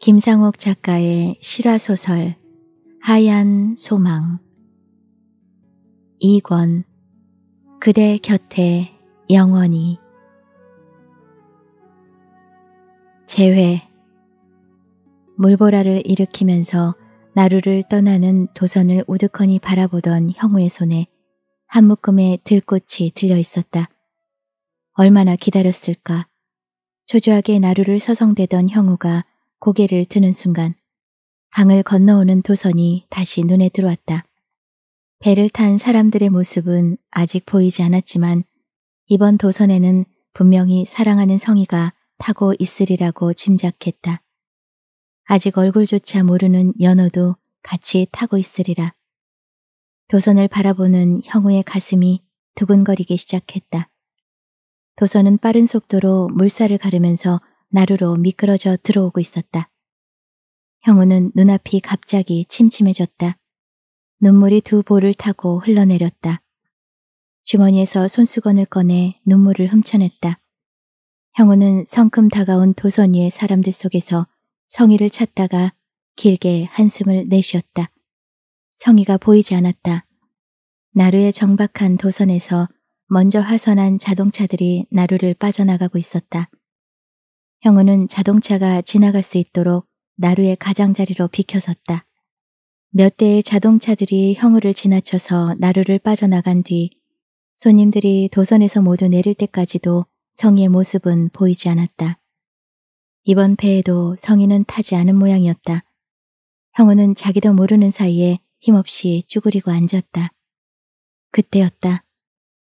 김상옥 작가의 실화소설 하얀 소망 2권 그대 곁에 영원히 재회 물보라를 일으키면서 나루를 떠나는 도선을 우두커니 바라보던 형우의 손에 한 묶음의 들꽃이 들려 있었다. 얼마나 기다렸을까. 초조하게 나루를 서성대던 형우가 고개를 드는 순간 강을 건너오는 도선이 다시 눈에 들어왔다. 배를 탄 사람들의 모습은 아직 보이지 않았지만 이번 도선에는 분명히 사랑하는 성희가 타고 있으리라고 짐작했다. 아직 얼굴조차 모르는 연어도 같이 타고 있으리라. 도선을 바라보는 형우의 가슴이 두근거리기 시작했다. 도선은 빠른 속도로 물살을 가르면서 나루로 미끄러져 들어오고 있었다. 형우는 눈앞이 갑자기 침침해졌다. 눈물이 두 볼을 타고 흘러내렸다. 주머니에서 손수건을 꺼내 눈물을 훔쳐냈다. 형우는 성큼 다가온 도선 이의 사람들 속에서 성희를 찾다가 길게 한숨을 내쉬었다. 성희가 보이지 않았다. 나루의 정박한 도선에서 먼저 화선한 자동차들이 나루를 빠져나가고 있었다. 형우는 자동차가 지나갈 수 있도록 나루의 가장자리로 비켜섰다. 몇 대의 자동차들이 형우를 지나쳐서 나루를 빠져나간 뒤 손님들이 도선에서 모두 내릴 때까지도 성희의 모습은 보이지 않았다. 이번 배에도 성희는 타지 않은 모양이었다. 형우는 자기도 모르는 사이에 힘없이 쭈그리고 앉았다. 그때였다.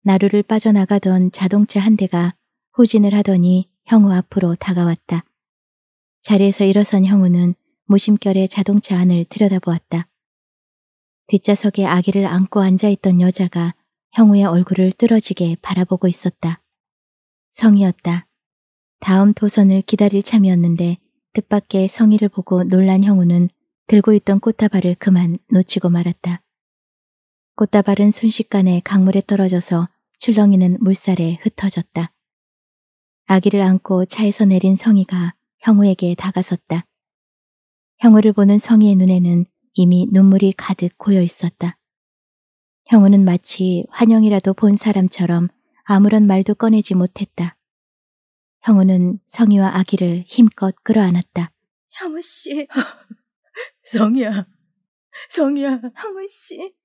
나루를 빠져나가던 자동차 한 대가 후진을 하더니 형우 앞으로 다가왔다. 자리에서 일어선 형우는 무심결에 자동차 안을 들여다보았다. 뒷좌석에 아기를 안고 앉아있던 여자가 형우의 얼굴을 뚫어지게 바라보고 있었다. 성이었다. 다음 도선을 기다릴 참이었는데 뜻밖의 성의를 보고 놀란 형우는 들고 있던 꽃다발을 그만 놓치고 말았다. 꽃다발은 순식간에 강물에 떨어져서 출렁이는 물살에 흩어졌다. 아기를 안고 차에서 내린 성희가 형우에게 다가섰다. 형우를 보는 성희의 눈에는 이미 눈물이 가득 고여 있었다. 형우는 마치 환영이라도 본 사람처럼 아무런 말도 꺼내지 못했다. 형우는 성희와 아기를 힘껏 끌어안았다. 형우 씨. 성희야. 성희야. 형우 씨.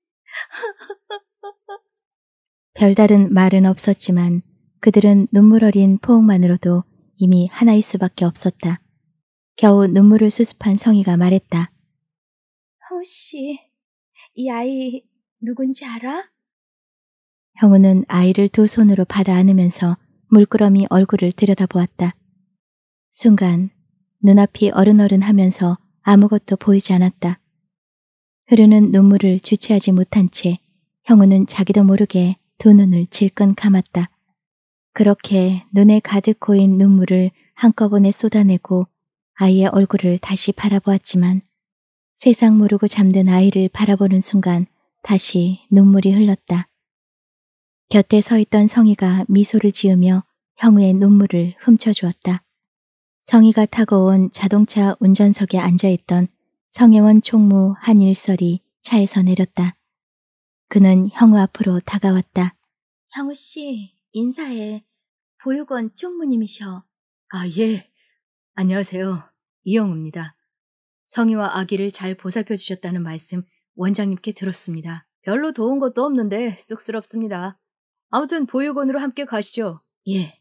별다른 말은 없었지만 그들은 눈물 어린 포옹만으로도 이미 하나일 수밖에 없었다. 겨우 눈물을 수습한 성희가 말했다. 형우씨, 이 아이 누군지 알아? 형우는 아이를 두 손으로 받아 안으면서 물끄러미 얼굴을 들여다보았다. 순간 눈앞이 어른어른 하면서 아무것도 보이지 않았다. 흐르는 눈물을 주체하지 못한 채 형우는 자기도 모르게 두 눈을 질끈 감았다. 그렇게 눈에 가득 고인 눈물을 한꺼번에 쏟아내고 아이의 얼굴을 다시 바라보았지만 세상 모르고 잠든 아이를 바라보는 순간 다시 눈물이 흘렀다. 곁에 서 있던 성희가 미소를 지으며 형우의 눈물을 훔쳐주었다. 성희가 타고 온 자동차 운전석에 앉아있던 성혜원 총무 한일설이 차에서 내렸다. 그는 형우 앞으로 다가왔다. 형우 씨. 인사해. 보육원 총무님이셔. 아, 예. 안녕하세요. 이영우입니다. 성희와 아기를 잘 보살펴 주셨다는 말씀 원장님께 들었습니다. 별로 도운 것도 없는데 쑥스럽습니다. 아무튼 보육원으로 함께 가시죠. 예.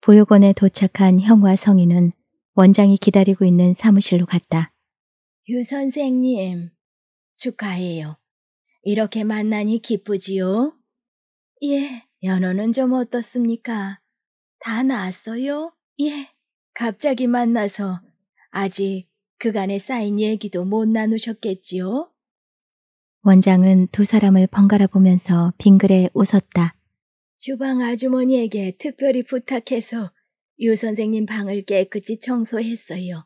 보육원에 도착한 형과 성희는 원장이 기다리고 있는 사무실로 갔다. 유 선생님, 축하해요. 이렇게 만나니 기쁘지요? 예, 연어는 좀 어떻습니까? 다 나았어요? 예, 갑자기 만나서 아직 그간에 쌓인 얘기도 못 나누셨겠지요? 원장은 두 사람을 번갈아 보면서 빙그레 웃었다. 주방 아주머니에게 특별히 부탁해서 유 선생님 방을 깨끗이 청소했어요.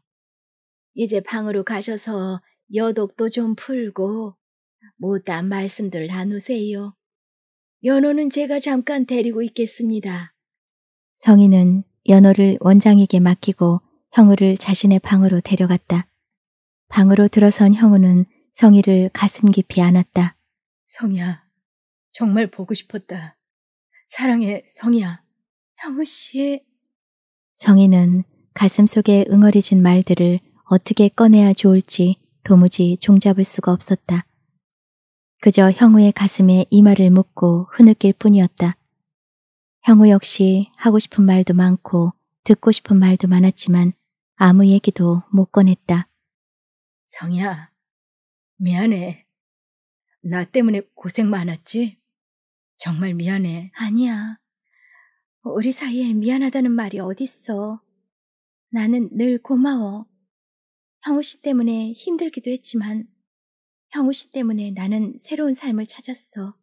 이제 방으로 가셔서 여독도 좀 풀고 못다 뭐 말씀들 나누세요. 연호는 제가 잠깐 데리고 있겠습니다. 성인은 연호를 원장에게 맡기고 형우를 자신의 방으로 데려갔다. 방으로 들어선 형우는 성희를 가슴 깊이 안았다. 성희야, 정말 보고 싶었다. 사랑해, 성희야. 형우 씨. 성희는 가슴 속에 응어리진 말들을 어떻게 꺼내야 좋을지 도무지 종잡을 수가 없었다. 그저 형우의 가슴에 이마를 묻고 흐느낄 뿐이었다. 형우 역시 하고 싶은 말도 많고 듣고 싶은 말도 많았지만 아무 얘기도 못 꺼냈다. 성희야, 미안해. 나 때문에 고생 많았지? 정말 미안해. 아니야. 우리 사이에 미안하다는 말이 어딨어. 나는 늘 고마워. 형우 씨 때문에 힘들기도 했지만 형우 씨 때문에 나는 새로운 삶을 찾았어.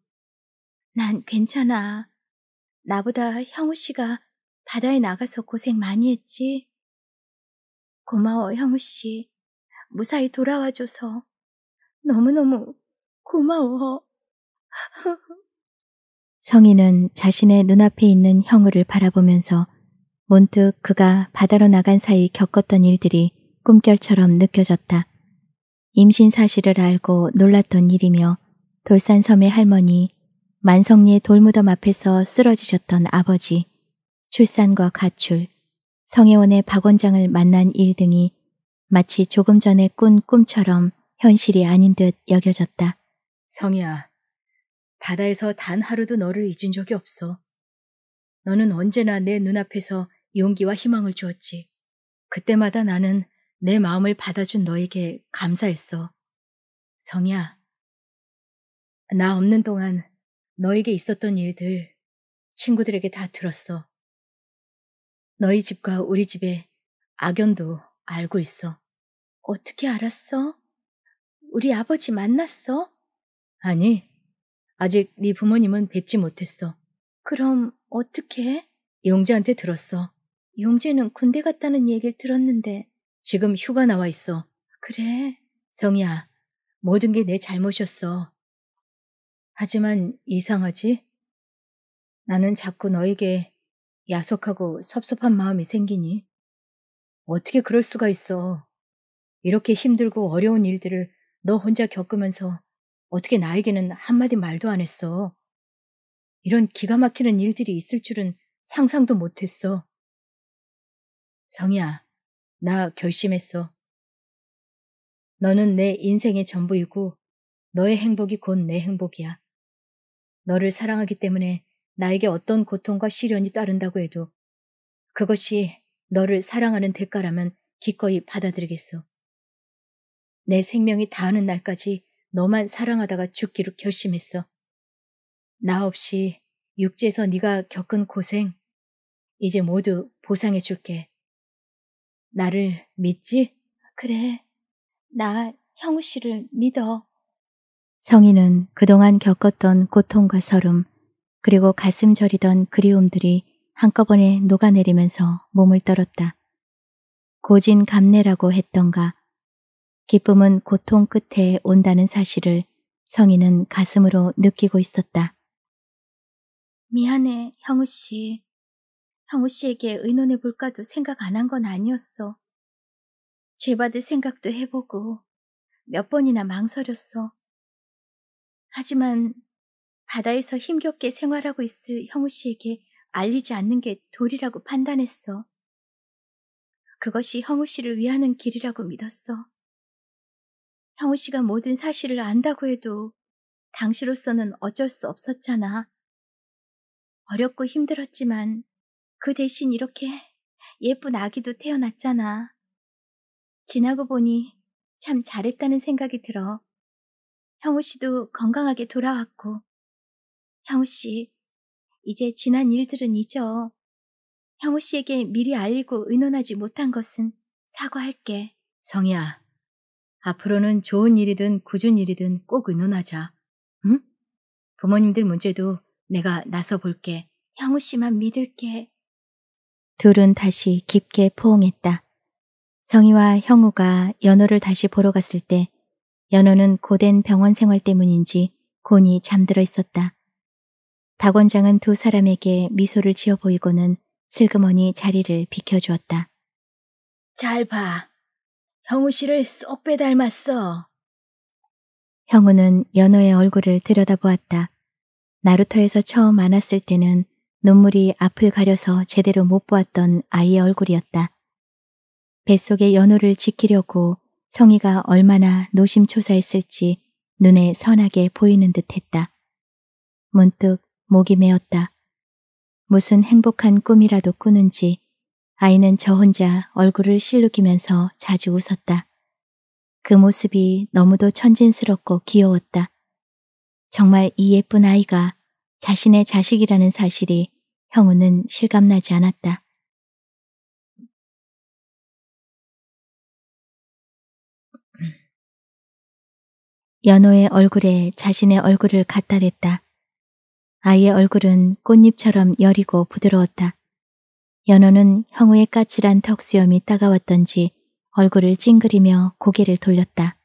난 괜찮아. 나보다 형우 씨가 바다에 나가서 고생 많이 했지. 고마워, 형우 씨. 무사히 돌아와줘서. 너무너무 고마워. 성인은 자신의 눈앞에 있는 형우를 바라보면서 문득 그가 바다로 나간 사이 겪었던 일들이 꿈결처럼 느껴졌다. 임신 사실을 알고 놀랐던 일이며 돌산섬의 할머니, 만성리의 돌무덤 앞에서 쓰러지셨던 아버지, 출산과 가출, 성혜원의 박 원장을 만난 일 등이 마치 조금 전에 꾼 꿈처럼 현실이 아닌 듯 여겨졌다. 성희야, 바다에서 단 하루도 너를 잊은 적이 없어. 너는 언제나 내 눈앞에서 용기와 희망을 주었지. 그때마다 나는 내 마음을 받아준 너에게 감사했어. 성이야, 나 없는 동안 너에게 있었던 일들 친구들에게 다 들었어. 너희 집과 우리 집의 악연도 알고 있어. 어떻게 알았어? 우리 아버지 만났어? 아니, 아직 네 부모님은 뵙지 못했어. 그럼 어떻게? 용재한테 들었어. 용재는 군대 갔다는 얘기를 들었는데 지금 휴가 나와 있어. 그래. 성희야, 모든 게 내 잘못이었어. 하지만 이상하지? 나는 자꾸 너에게 야속하고 섭섭한 마음이 생기니? 어떻게 그럴 수가 있어. 이렇게 힘들고 어려운 일들을 너 혼자 겪으면서 어떻게 나에게는 한마디 말도 안 했어. 이런 기가 막히는 일들이 있을 줄은 상상도 못했어. 성희야, 나 결심했어. 너는 내 인생의 전부이고 너의 행복이 곧 내 행복이야. 너를 사랑하기 때문에 나에게 어떤 고통과 시련이 따른다고 해도 그것이 너를 사랑하는 대가라면 기꺼이 받아들이겠어. 내 생명이 다하는 날까지 너만 사랑하다가 죽기로 결심했어. 나 없이 육지에서 네가 겪은 고생 이제 모두 보상해 줄게. 나를 믿지? 그래. 나 형우 씨를 믿어. 성희는 그동안 겪었던 고통과 설움, 그리고 가슴 저리던 그리움들이 한꺼번에 녹아내리면서 몸을 떨었다. 고진 감내라고 했던가. 기쁨은 고통 끝에 온다는 사실을 성희는 가슴으로 느끼고 있었다. 미안해, 형우 씨. 향우 씨에게 의논해 볼까도 생각 안 한 건 아니었어. 죄 받을 생각도 해보고 몇 번이나 망설였어. 하지만 바다에서 힘겹게 생활하고 있을 형우 씨에게 알리지 않는 게 도리라고 판단했어. 그것이 형우 씨를 위하는 길이라고 믿었어. 형우 씨가 모든 사실을 안다고 해도 당시로서는 어쩔 수 없었잖아. 어렵고 힘들었지만 그 대신 이렇게 예쁜 아기도 태어났잖아. 지나고 보니 참 잘했다는 생각이 들어. 형우 씨도 건강하게 돌아왔고. 형우 씨, 이제 지난 일들은 잊어. 형우 씨에게 미리 알리고 의논하지 못한 것은 사과할게. 성희야, 앞으로는 좋은 일이든 굳은 일이든 꼭 의논하자. 응? 부모님들 문제도 내가 나서 볼게. 형우 씨만 믿을게. 둘은 다시 깊게 포옹했다. 성희와 형우가 연호를 다시 보러 갔을 때 연호는 고된 병원 생활 때문인지 곤히 잠들어 있었다. 박 원장은 두 사람에게 미소를 지어 보이고는 슬그머니 자리를 비켜주었다. 잘 봐. 형우 씨를 쏙 빼닮았어. 형우는 연호의 얼굴을 들여다보았다. 나루터에서 처음 만났을 때는 눈물이 앞을 가려서 제대로 못 보았던 아이의 얼굴이었다. 뱃속의 연호를 지키려고 성희가 얼마나 노심초사했을지 눈에 선하게 보이는 듯했다. 문득 목이 메었다. 무슨 행복한 꿈이라도 꾸는지 아이는 저 혼자 얼굴을 실룩이면서 자주 웃었다. 그 모습이 너무도 천진스럽고 귀여웠다. 정말 이 예쁜 아이가 자신의 자식이라는 사실이 형우는 실감나지 않았다. 연호의 얼굴에 자신의 얼굴을 갖다 댔다. 아이의 얼굴은 꽃잎처럼 여리고 부드러웠다. 연호는 형우의 까칠한 턱수염이 따가웠던지 얼굴을 찡그리며 고개를 돌렸다.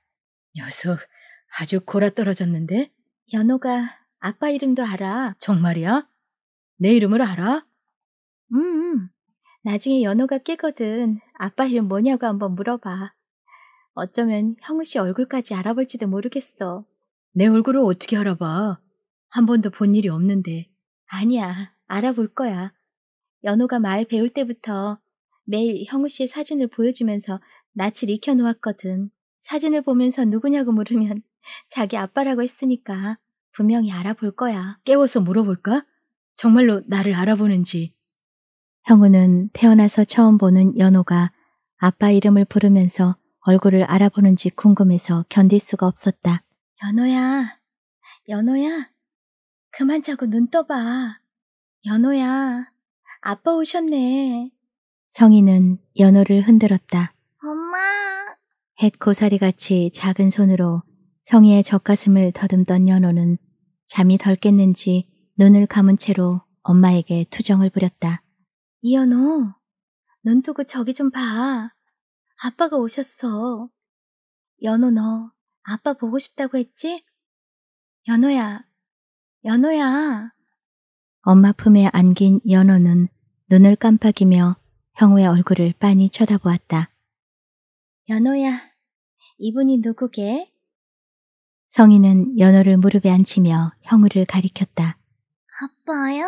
녀석, 아주 골아 떨어졌는데? 연호가 아빠 이름도 알아. 정말이야? 내 이름을 알아? 음, 음, 나중에 연호가 깨거든. 아빠 이름 뭐냐고 한번 물어봐. 어쩌면 형우 씨 얼굴까지 알아볼지도 모르겠어. 내 얼굴을 어떻게 알아봐? 한 번도 본 일이 없는데. 아니야. 알아볼 거야. 연호가 말 배울 때부터 매일 형우 씨의 사진을 보여주면서 낯을 익혀놓았거든. 사진을 보면서 누구냐고 물으면 자기 아빠라고 했으니까. 분명히 알아볼 거야. 깨워서 물어볼까? 정말로 나를 알아보는지. 형우는 태어나서 처음 보는 연호가 아빠 이름을 부르면서 얼굴을 알아보는지 궁금해서 견딜 수가 없었다. 연호야, 연호야, 그만 자고 눈 떠봐. 연호야, 아빠 오셨네. 성희는 연호를 흔들었다. 엄마. 햇 고사리같이 작은 손으로 성희의 젖가슴을 더듬던 연호는 잠이 덜 깼는지 눈을 감은 채로 엄마에게 투정을 부렸다. 이현호, 눈 뜨고 저기 좀 봐. 아빠가 오셨어. 연호 너 아빠 보고 싶다고 했지? 연호야, 연호야. 엄마 품에 안긴 연호는 눈을 깜빡이며 형우의 얼굴을 빤히 쳐다보았다. 연호야, 이분이 누구게? 성인은 연호를 무릎에 앉히며 형우를 가리켰다. 아빠야?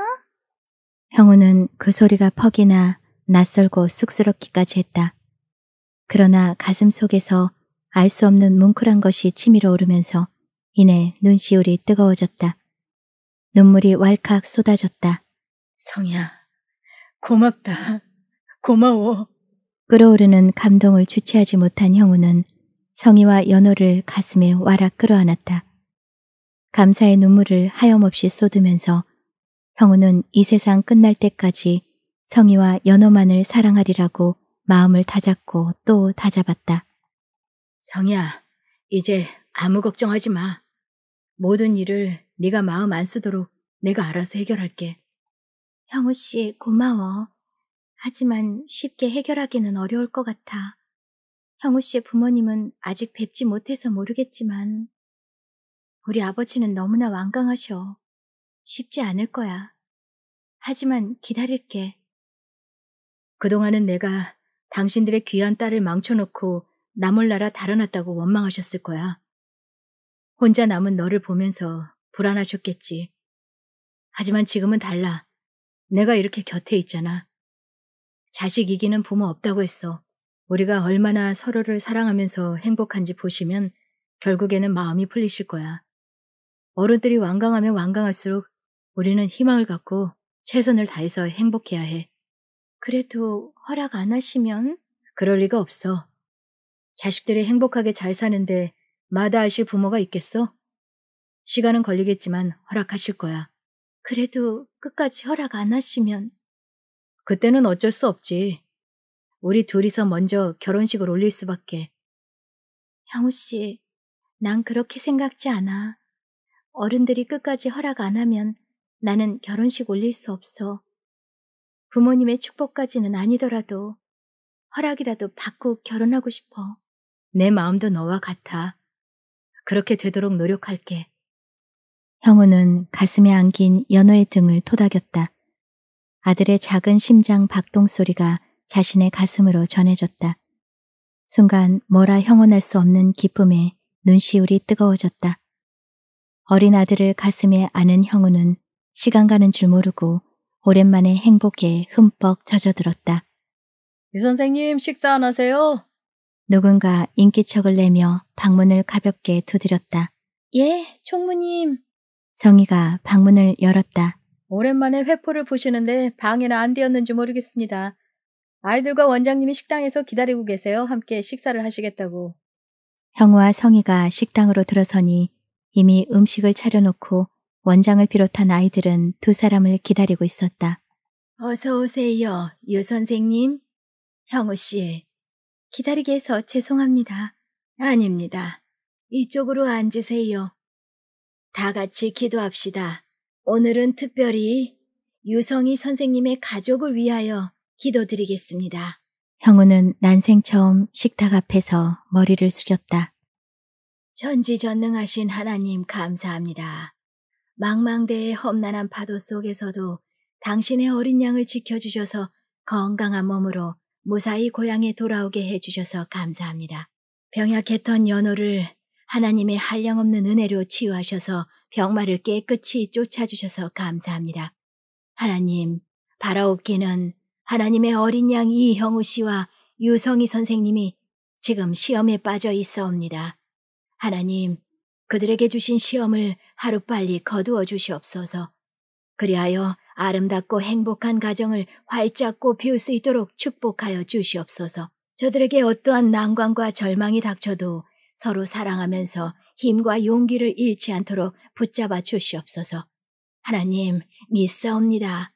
형우는 그 소리가 퍽이나 낯설고 쑥스럽기까지 했다. 그러나 가슴 속에서 알 수 없는 뭉클한 것이 치밀어 오르면서 이내 눈시울이 뜨거워졌다. 눈물이 왈칵 쏟아졌다. 성이야, 고맙다. 고마워. 끓어오르는 감동을 주체하지 못한 형우는 성희와 연호를 가슴에 와락 끌어안았다. 감사의 눈물을 하염없이 쏟으면서 형우는 이 세상 끝날 때까지 성희와 연호만을 사랑하리라고 마음을 다잡고 또 다잡았다. 성희야, 이제 아무 걱정하지 마. 모든 일을 네가 마음 안 쓰도록 내가 알아서 해결할게. 형우 씨 고마워. 하지만 쉽게 해결하기는 어려울 것 같아. 형우 씨의 부모님은 아직 뵙지 못해서 모르겠지만 우리 아버지는 너무나 완강하셔. 쉽지 않을 거야. 하지만 기다릴게. 그동안은 내가 당신들의 귀한 딸을 망쳐놓고 나 몰라라 달아났다고 원망하셨을 거야. 혼자 남은 너를 보면서 불안하셨겠지. 하지만 지금은 달라. 내가 이렇게 곁에 있잖아. 자식 이기는 부모 없다고 했어. 우리가 얼마나 서로를 사랑하면서 행복한지 보시면 결국에는 마음이 풀리실 거야. 어른들이 완강하면 완강할수록 우리는 희망을 갖고 최선을 다해서 행복해야 해. 그래도 허락 안 하시면? 그럴 리가 없어. 자식들이 행복하게 잘 사는데 마다하실 부모가 있겠어? 시간은 걸리겠지만 허락하실 거야. 그래도 끝까지 허락 안 하시면? 그때는 어쩔 수 없지. 우리 둘이서 먼저 결혼식을 올릴 수밖에. 형우 씨, 난 그렇게 생각지 않아. 어른들이 끝까지 허락 안 하면 나는 결혼식 올릴 수 없어. 부모님의 축복까지는 아니더라도 허락이라도 받고 결혼하고 싶어. 내 마음도 너와 같아. 그렇게 되도록 노력할게. 형우는 가슴에 안긴 연호의 등을 토닥였다. 아들의 작은 심장 박동 소리가 자신의 가슴으로 전해졌다. 순간 뭐라 형언할 수 없는 기쁨에 눈시울이 뜨거워졌다. 어린 아들을 가슴에 안은 형우는 시간 가는 줄 모르고 오랜만에 행복에 흠뻑 젖어들었다. 유 선생님 식사 안 하세요? 누군가 인기척을 내며 방문을 가볍게 두드렸다. 예, 총무님. 성희가 방문을 열었다. 오랜만에 회포를 보시는데 방에는 안 되었는지 모르겠습니다. 아이들과 원장님이 식당에서 기다리고 계세요. 함께 식사를 하시겠다고. 형우와 성희가 식당으로 들어서니 이미 음식을 차려놓고 원장을 비롯한 아이들은 두 사람을 기다리고 있었다. 어서 오세요, 유 선생님. 형우 씨, 기다리게 해서 죄송합니다. 아닙니다. 이쪽으로 앉으세요. 다 같이 기도합시다. 오늘은 특별히 유성희 선생님의 가족을 위하여 기도드리겠습니다. 형우는 난생 처음 식탁 앞에서 머리를 숙였다. 전지전능하신 하나님 감사합니다. 망망대의 험난한 파도 속에서도 당신의 어린 양을 지켜주셔서 건강한 몸으로 무사히 고향에 돌아오게 해주셔서 감사합니다. 병약했던 연호를 하나님의 한량없는 은혜로 치유하셔서 병마를 깨끗이 쫓아주셔서 감사합니다. 하나님, 바라옵기는 하나님의 어린 양 이형우 씨와 유성희 선생님이 지금 시험에 빠져 있어옵니다. 하나님, 그들에게 주신 시험을 하루빨리 거두어 주시옵소서. 그리하여 아름답고 행복한 가정을 활짝 고피울수 있도록 축복하여 주시옵소서. 저들에게 어떠한 난관과 절망이 닥쳐도 서로 사랑하면서 힘과 용기를 잃지 않도록 붙잡아 주시옵소서. 하나님, 믿사옵니다.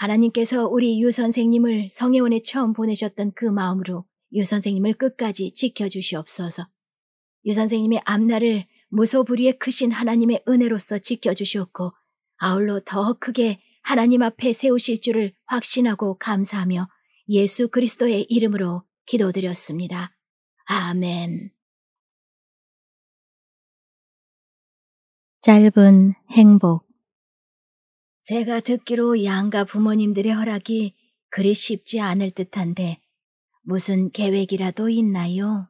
하나님께서 우리 유 선생님을 성혜원에 처음 보내셨던 그 마음으로 유 선생님을 끝까지 지켜주시옵소서. 유 선생님의 앞날을 무소불위의 크신 하나님의 은혜로서 지켜주시옵고 아울러 더 크게 하나님 앞에 세우실 줄을 확신하고 감사하며 예수 그리스도의 이름으로 기도드렸습니다. 아멘. 짧은 행복 제가 듣기로 양가 부모님들의 허락이 그리 쉽지 않을 듯한데 무슨 계획이라도 있나요?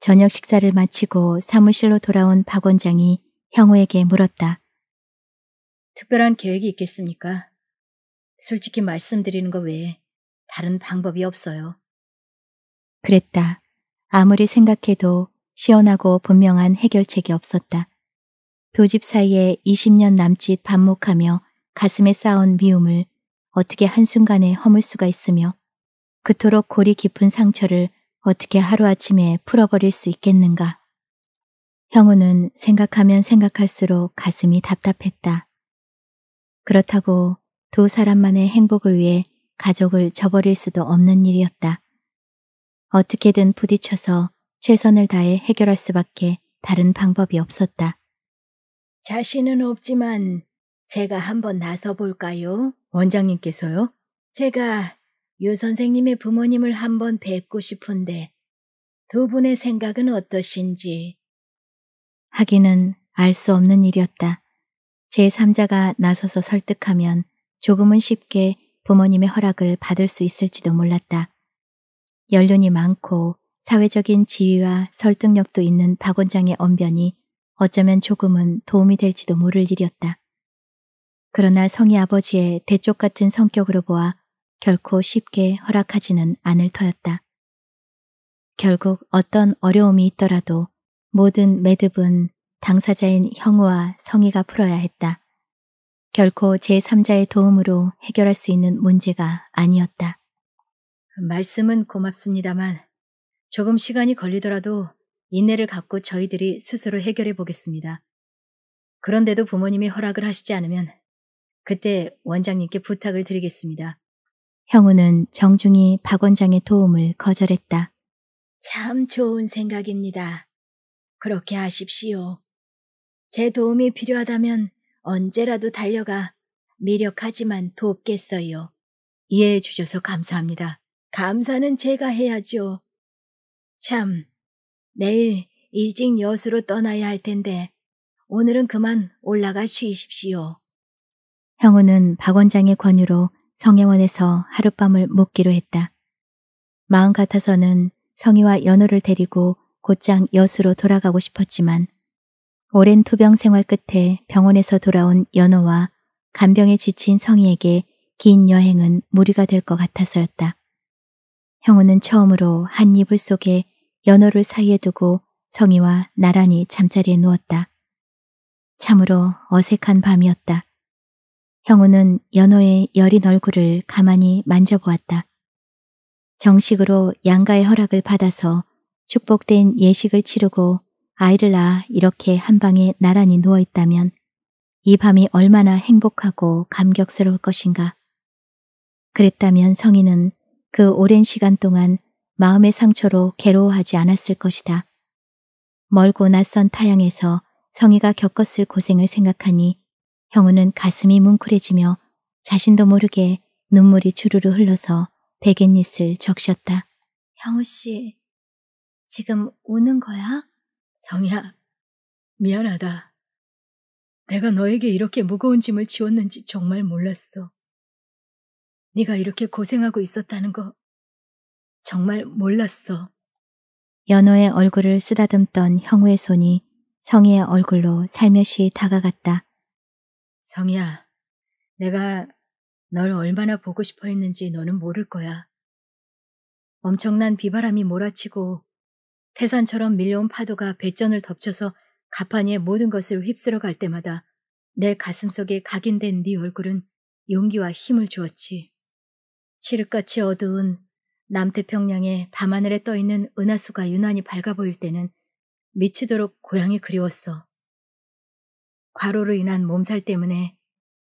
저녁 식사를 마치고 사무실로 돌아온 박 원장이 형우에게 물었다. 특별한 계획이 있겠습니까? 솔직히 말씀드리는 것 외에 다른 방법이 없어요. 그랬다. 아무리 생각해도 시원하고 분명한 해결책이 없었다. 도집 사이에 20년 남짓 반목하며 가슴에 쌓아온 미움을 어떻게 한순간에 허물 수가 있으며 그토록 골이 깊은 상처를 어떻게 하루아침에 풀어버릴 수 있겠는가. 형우는 생각하면 생각할수록 가슴이 답답했다. 그렇다고 두 사람만의 행복을 위해 가족을 저버릴 수도 없는 일이었다. 어떻게든 부딪혀서 최선을 다해 해결할 수밖에 다른 방법이 없었다. 자신은 없지만 제가 한번 나서볼까요? 원장님께서요? 제가 유 선생님의 부모님을 한번 뵙고 싶은데 두 분의 생각은 어떠신지. 하기는 알 수 없는 일이었다. 제3자가 나서서 설득하면 조금은 쉽게 부모님의 허락을 받을 수 있을지도 몰랐다. 연륜이 많고 사회적인 지위와 설득력도 있는 박 원장의 언변이 어쩌면 조금은 도움이 될지도 모를 일이었다. 그러나 성희 아버지의 대쪽 같은 성격으로 보아 결코 쉽게 허락하지는 않을 터였다. 결국 어떤 어려움이 있더라도 모든 매듭은 당사자인 형우와 성희가 풀어야 했다. 결코 제3자의 도움으로 해결할 수 있는 문제가 아니었다. 말씀은 고맙습니다만 조금 시간이 걸리더라도 인내를 갖고 저희들이 스스로 해결해 보겠습니다. 그런데도 부모님이 허락을 하시지 않으면 그때 원장님께 부탁을 드리겠습니다. 형우는 정중히 박 원장의 도움을 거절했다. 참 좋은 생각입니다. 그렇게 하십시오. 제 도움이 필요하다면 언제라도 달려가 미력하지만 돕겠어요. 이해해 주셔서 감사합니다. 감사는 제가 해야죠. 참, 내일 일찍 여수로 떠나야 할 텐데 오늘은 그만 올라가 쉬십시오. 형우는 박 원장의 권유로 성혜원에서 하룻밤을 묵기로 했다. 마음 같아서는 성희와 연호를 데리고 곧장 여수로 돌아가고 싶었지만 오랜 투병 생활 끝에 병원에서 돌아온 연호와 간병에 지친 성희에게 긴 여행은 무리가 될 것 같아서였다. 형우는 처음으로 한 이불 속에 연호를 사이에 두고 성희와 나란히 잠자리에 누웠다. 참으로 어색한 밤이었다. 형우는 연호의 여린 얼굴을 가만히 만져보았다. 정식으로 양가의 허락을 받아서 축복된 예식을 치르고 아이를 낳아 이렇게 한 방에 나란히 누워 있다면 이 밤이 얼마나 행복하고 감격스러울 것인가. 그랬다면 성희는그 오랜 시간 동안 마음의 상처로 괴로워하지 않았을 것이다. 멀고 낯선 타향에서 성희가 겪었을 고생을 생각하니 형우는 가슴이 뭉클해지며 자신도 모르게 눈물이 주르르 흘러서 베갯잇을 적셨다. 형우 씨, 지금 우는 거야? 성희야, 미안하다. 내가 너에게 이렇게 무거운 짐을 지웠는지 정말 몰랐어. 네가 이렇게 고생하고 있었다는 거 정말 몰랐어. 연호의 얼굴을 쓰다듬던 형우의 손이 성희의 얼굴로 살며시 다가갔다. 성희야, 내가 널 얼마나 보고 싶어 했는지 너는 모를 거야. 엄청난 비바람이 몰아치고 태산처럼 밀려온 파도가 배전을 덮쳐서 가판위의 모든 것을 휩쓸어 갈 때마다 내 가슴속에 각인된 네 얼굴은 용기와 힘을 주었지. 칠흑같이 어두운 남태평양의 밤하늘에 떠있는 은하수가 유난히 밝아 보일 때는 미치도록 고향이 그리웠어. 과로로 인한 몸살 때문에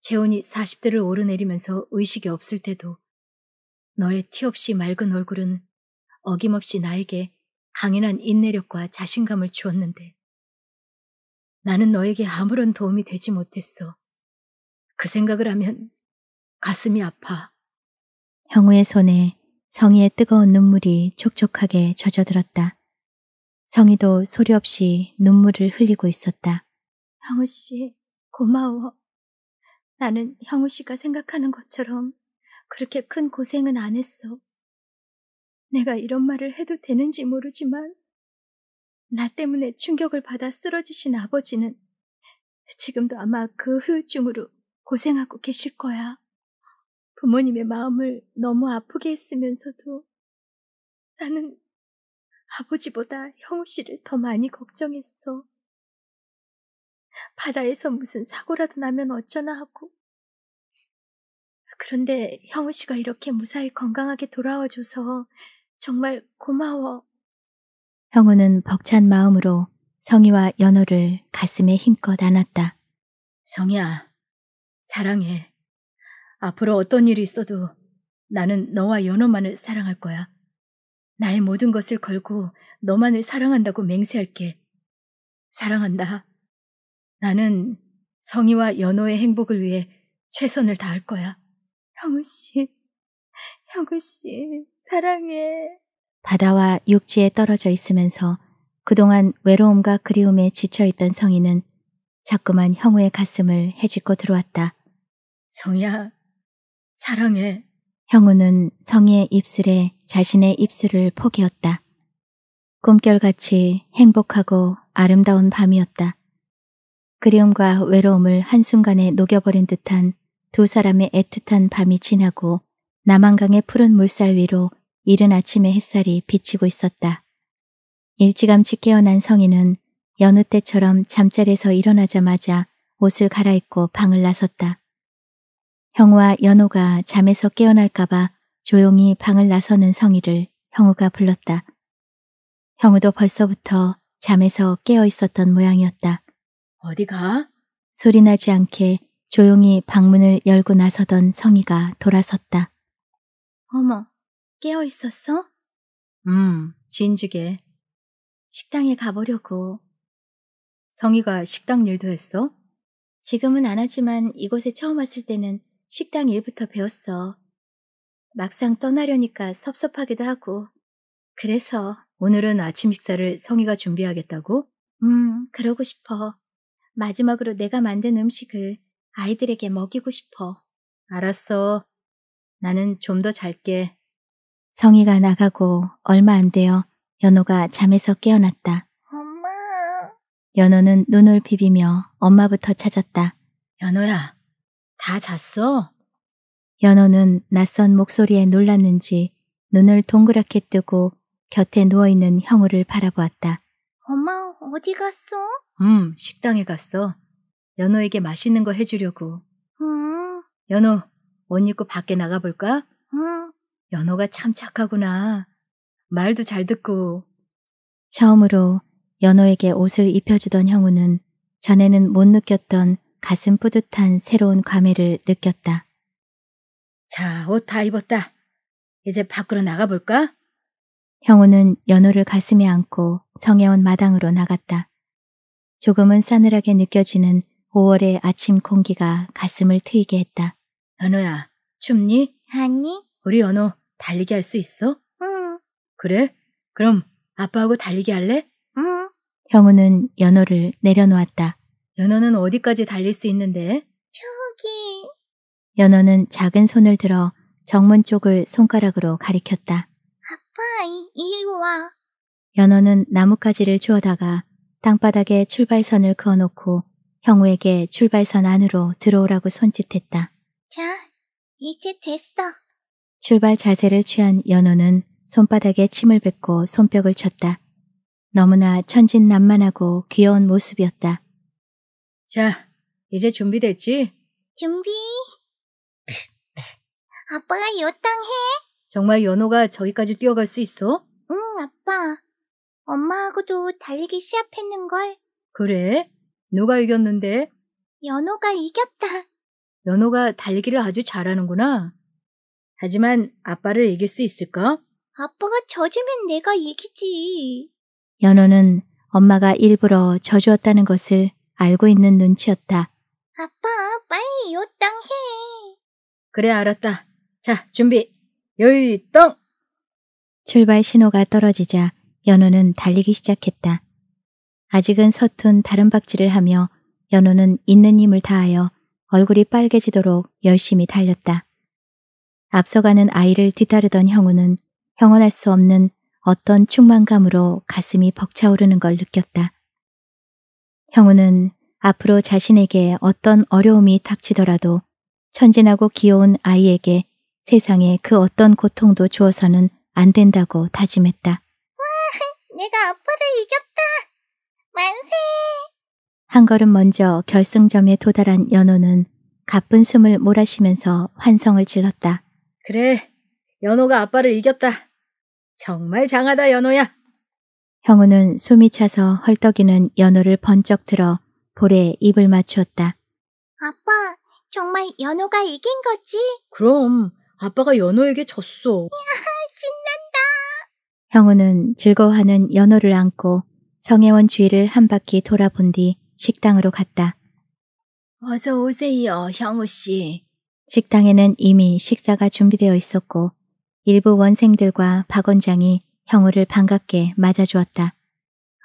체온이 40대를 오르내리면서 의식이 없을 때도 너의 티없이 맑은 얼굴은 어김없이 나에게 강인한 인내력과 자신감을 주었는데 나는 너에게 아무런 도움이 되지 못했어. 그 생각을 하면 가슴이 아파. 형우의 손에 성희의 뜨거운 눈물이 촉촉하게 젖어들었다. 성희도 소리 없이 눈물을 흘리고 있었다. 형우 씨, 고마워. 나는 형우 씨가 생각하는 것처럼 그렇게 큰 고생은 안 했어. 내가 이런 말을 해도 되는지 모르지만 나 때문에 충격을 받아 쓰러지신 아버지는 지금도 아마 그 후유증으로 고생하고 계실 거야. 부모님의 마음을 너무 아프게 했으면서도 나는 아버지보다 형우 씨를 더 많이 걱정했어. 바다에서 무슨 사고라도 나면 어쩌나 하고. 그런데 형우 씨가 이렇게 무사히 건강하게 돌아와줘서 정말 고마워. 형우는 벅찬 마음으로 성희와 연호를 가슴에 힘껏 안았다. 성희야, 사랑해. 앞으로 어떤 일이 있어도 나는 너와 연호만을 사랑할 거야. 나의 모든 것을 걸고 너만을 사랑한다고 맹세할게. 사랑한다. 나는 성희와 연호의 행복을 위해 최선을 다할 거야. 형우 씨, 형우 씨, 사랑해. 바다와 육지에 떨어져 있으면서 그동안 외로움과 그리움에 지쳐있던 성희는 자꾸만 형우의 가슴을 헤집고 들어왔다. 성희야, 사랑해. 형우는 성의 입술에 자신의 입술을 포기었다. 꿈결같이 행복하고 아름다운 밤이었다. 그리움과 외로움을 한순간에 녹여버린 듯한 두 사람의 애틋한 밤이 지나고 남한강의 푸른 물살 위로 이른 아침의 햇살이 비치고 있었다. 일찌감치 깨어난 성인은 여느 때처럼 잠자리에서 일어나자마자 옷을 갈아입고 방을 나섰다. 형우와 연호가 잠에서 깨어날까봐 조용히 방을 나서는 성희를 형우가 불렀다. 형우도 벌써부터 잠에서 깨어 있었던 모양이었다. 어디 가? 소리나지 않게 조용히 방문을 열고 나서던 성희가 돌아섰다. 어머, 깨어 있었어? 음, 진즉에. 식당에 가보려고. 성희가 식당 일도 했어? 지금은 안 하지만 이곳에 처음 왔을 때는 식당 일부터 배웠어. 막상 떠나려니까 섭섭하기도 하고. 그래서 오늘은 아침 식사를 성희가 준비하겠다고? 음, 그러고 싶어. 마지막으로 내가 만든 음식을 아이들에게 먹이고 싶어. 알았어. 나는 좀 더 잘게. 성희가 나가고 얼마 안 되어 연호가 잠에서 깨어났다. 엄마. 연호는 눈을 비비며 엄마부터 찾았다. 연호야, 다 잤어? 연호는 낯선 목소리에 놀랐는지 눈을 동그랗게 뜨고 곁에 누워있는 형우를 바라보았다. 엄마 어디 갔어? 음, 식당에 갔어. 연호에게 맛있는 거 해주려고. 응. 연호, 옷 입고 밖에 나가볼까? 응. 연호가 참 착하구나. 말도 잘 듣고. 처음으로 연호에게 옷을 입혀주던 형우는 전에는 못 느꼈던 가슴 뿌듯한 새로운 감회를 느꼈다. 자, 옷 다 입었다. 이제 밖으로 나가볼까? 형우는 연호를 가슴에 안고 성혜원 마당으로 나갔다. 조금은 싸늘하게 느껴지는 5월의 아침 공기가 가슴을 트이게 했다. 연호야, 춥니? 아니. 우리 연호 달리기 할 수 있어? 응. 그래? 그럼 아빠하고 달리기 할래? 응. 형우는 연호를 내려놓았다. 연어는 어디까지 달릴 수 있는데? 저기. 연어는 작은 손을 들어 정문 쪽을 손가락으로 가리켰다. 아빠, 이, 이리 와. 연어는 나뭇가지를 주워다가 땅바닥에 출발선을 그어놓고 형우에게 출발선 안으로 들어오라고 손짓했다. 자, 이제 됐어. 출발 자세를 취한 연어는 손바닥에 침을 뱉고 손뼉을 쳤다. 너무나 천진난만하고 귀여운 모습이었다. 자, 이제 준비됐지? 준비? 아빠가 요땅해? 정말 연호가 저기까지 뛰어갈 수 있어? 응, 아빠. 엄마하고도 달리기 시합했는걸. 그래? 누가 이겼는데? 연호가 이겼다. 연호가 달리기를 아주 잘하는구나. 하지만 아빠를 이길 수 있을까? 아빠가 져주면 내가 이기지. 연호는 엄마가 일부러 져주었다는 것을 알고 있는 눈치였다. 아빠, 빨리 요 땅 해. 그래, 알았다. 자, 준비. 요이땅! 출발 신호가 떨어지자 연호는 달리기 시작했다. 아직은 서툰 다른 박지를 하며 연호는 있는 힘을 다하여 얼굴이 빨개지도록 열심히 달렸다. 앞서가는 아이를 뒤따르던 형우는 형언할 수 없는 어떤 충만감으로 가슴이 벅차오르는 걸 느꼈다. 형우는 앞으로 자신에게 어떤 어려움이 닥치더라도 천진하고 귀여운 아이에게 세상에 그 어떤 고통도 주어서는 안 된다고 다짐했다. 와, 내가 아빠를 이겼다. 만세! 한 걸음 먼저 결승점에 도달한 연호는 가쁜 숨을 몰아쉬면서 환성을 질렀다. 그래, 연호가 아빠를 이겼다. 정말 장하다, 연호야. 형우는 숨이 차서 헐떡이는 연호를 번쩍 들어 볼에 입을 맞추었다. 아빠, 정말 연호가 이긴 거지? 그럼, 아빠가 연호에게 졌어. 이야, 신난다. 형우는 즐거워하는 연호를 안고 성혜원 주위를 한 바퀴 돌아본 뒤 식당으로 갔다. 어서 오세요, 형우 씨. 식당에는 이미 식사가 준비되어 있었고 일부 원생들과 박 원장이 형우를 반갑게 맞아주었다.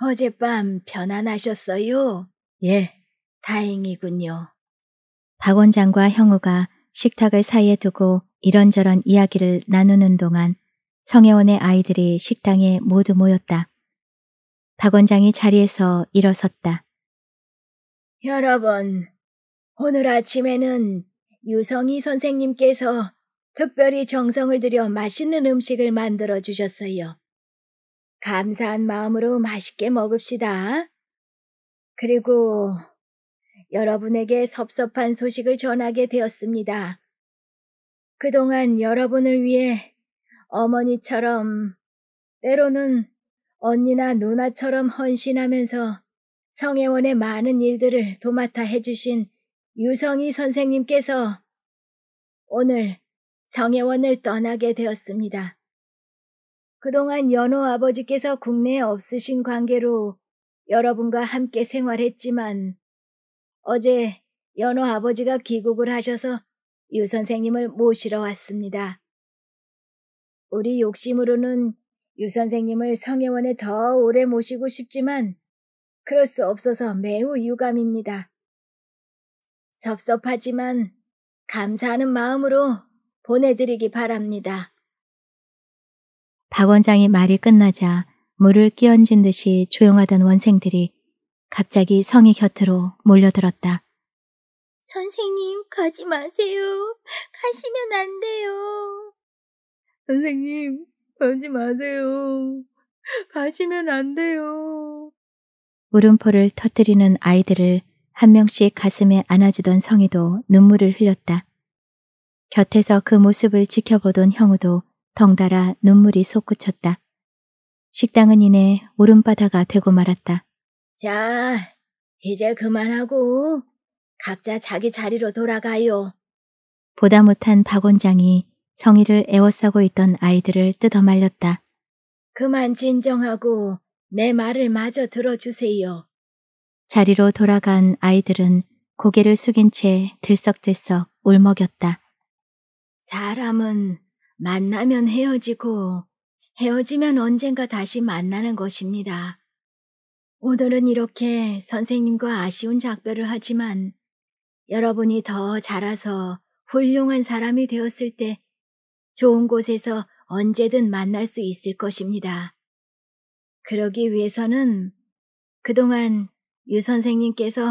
어젯밤 편안하셨어요? 예, 다행이군요. 박 원장과 형우가 식탁을 사이에 두고 이런저런 이야기를 나누는 동안 성혜원의 아이들이 식당에 모두 모였다. 박 원장이 자리에서 일어섰다. 여러분, 오늘 아침에는 유성희 선생님께서 특별히 정성을 들여 맛있는 음식을 만들어 주셨어요. 감사한 마음으로 맛있게 먹읍시다. 그리고 여러분에게 섭섭한 소식을 전하게 되었습니다. 그동안 여러분을 위해 어머니처럼 때로는 언니나 누나처럼 헌신하면서 성혜원의 많은 일들을 도맡아 해주신 유성희 선생님께서 오늘 성혜원을 떠나게 되었습니다. 그동안 연호 아버지께서 국내에 없으신 관계로 여러분과 함께 생활했지만 어제 연호 아버지가 귀국을 하셔서 유 선생님을 모시러 왔습니다. 우리 욕심으로는 유 선생님을 성혜원에 더 오래 모시고 싶지만 그럴 수 없어서 매우 유감입니다. 섭섭하지만 감사하는 마음으로 보내드리기 바랍니다. 박원장이 말이 끝나자 물을 끼얹은 듯이 조용하던 원생들이 갑자기 성의 곁으로 몰려들었다. 선생님 가지 마세요. 가시면 안 돼요. 선생님 가지 마세요. 가시면 안 돼요. 울음포를 터뜨리는 아이들을 한 명씩 가슴에 안아주던 성희도 눈물을 흘렸다. 곁에서 그 모습을 지켜보던 형우도 덩달아 눈물이 솟구쳤다. 식당은 이내 울음바다가 되고 말았다. 자, 이제 그만하고 각자 자기 자리로 돌아가요. 보다 못한 박 원장이 성의를 애워싸고 있던 아이들을 뜯어말렸다. 그만 진정하고 내 말을 마저 들어주세요. 자리로 돌아간 아이들은 고개를 숙인 채 들썩들썩 울먹였다. 사람은 만나면 헤어지고 헤어지면 언젠가 다시 만나는 것입니다. 오늘은 이렇게 선생님과 아쉬운 작별을 하지만 여러분이 더 자라서 훌륭한 사람이 되었을 때 좋은 곳에서 언제든 만날 수 있을 것입니다. 그러기 위해서는 그동안 유 선생님께서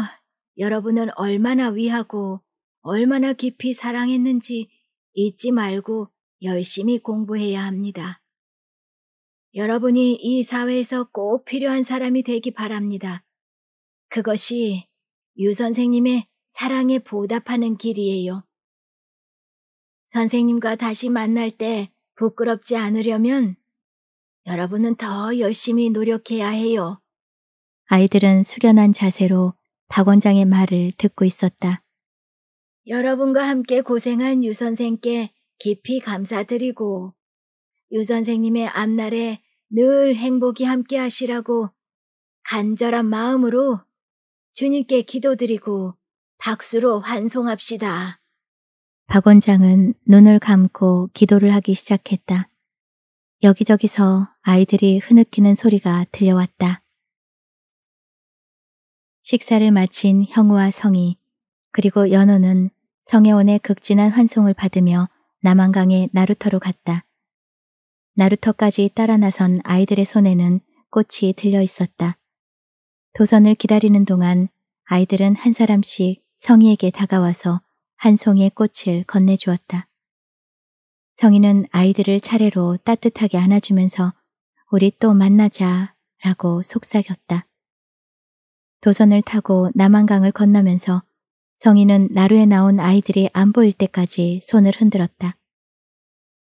여러분을 얼마나 위하고 얼마나 깊이 사랑했는지 잊지 말고 열심히 공부해야 합니다. 여러분이 이 사회에서 꼭 필요한 사람이 되기 바랍니다. 그것이 유 선생님의 사랑에 보답하는 길이에요. 선생님과 다시 만날 때 부끄럽지 않으려면 여러분은 더 열심히 노력해야 해요. 아이들은 숙연한 자세로 박 원장의 말을 듣고 있었다. 여러분과 함께 고생한 유 선생께 깊이 감사드리고 유 선생님의 앞날에 늘 행복이 함께 하시라고 간절한 마음으로 주님께 기도드리고 박수로 환송합시다. 박 원장은 눈을 감고 기도를 하기 시작했다. 여기저기서 아이들이 흐느끼는 소리가 들려왔다. 식사를 마친 형우와 성희 그리고 연호는 성혜원의 극진한 환송을 받으며 남한강의 나루터로 갔다. 나루터까지 따라 나선 아이들의 손에는 꽃이 들려 있었다. 도선을 기다리는 동안 아이들은 한 사람씩 성희에게 다가와서 한 송이의 꽃을 건네주었다. 성희는 아이들을 차례로 따뜻하게 안아주면서 우리 또 만나자 라고 속삭였다. 도선을 타고 남한강을 건너면서 성인은 나루에 나온 아이들이 안 보일 때까지 손을 흔들었다.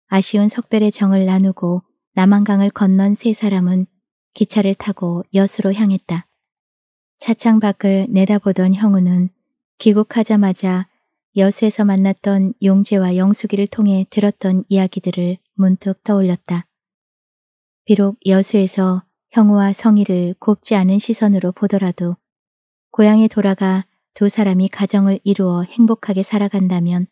아쉬운 석별의 정을 나누고 남한강을 건넌 세 사람은 기차를 타고 여수로 향했다. 차창 밖을 내다보던 형우는 귀국하자마자 여수에서 만났던 용재와 영숙이를 통해 들었던 이야기들을 문득 떠올렸다. 비록 여수에서 형우와 성희를 곱지 않은 시선으로 보더라도 고향에 돌아가 두 사람이 가정을 이루어 행복하게 살아간다면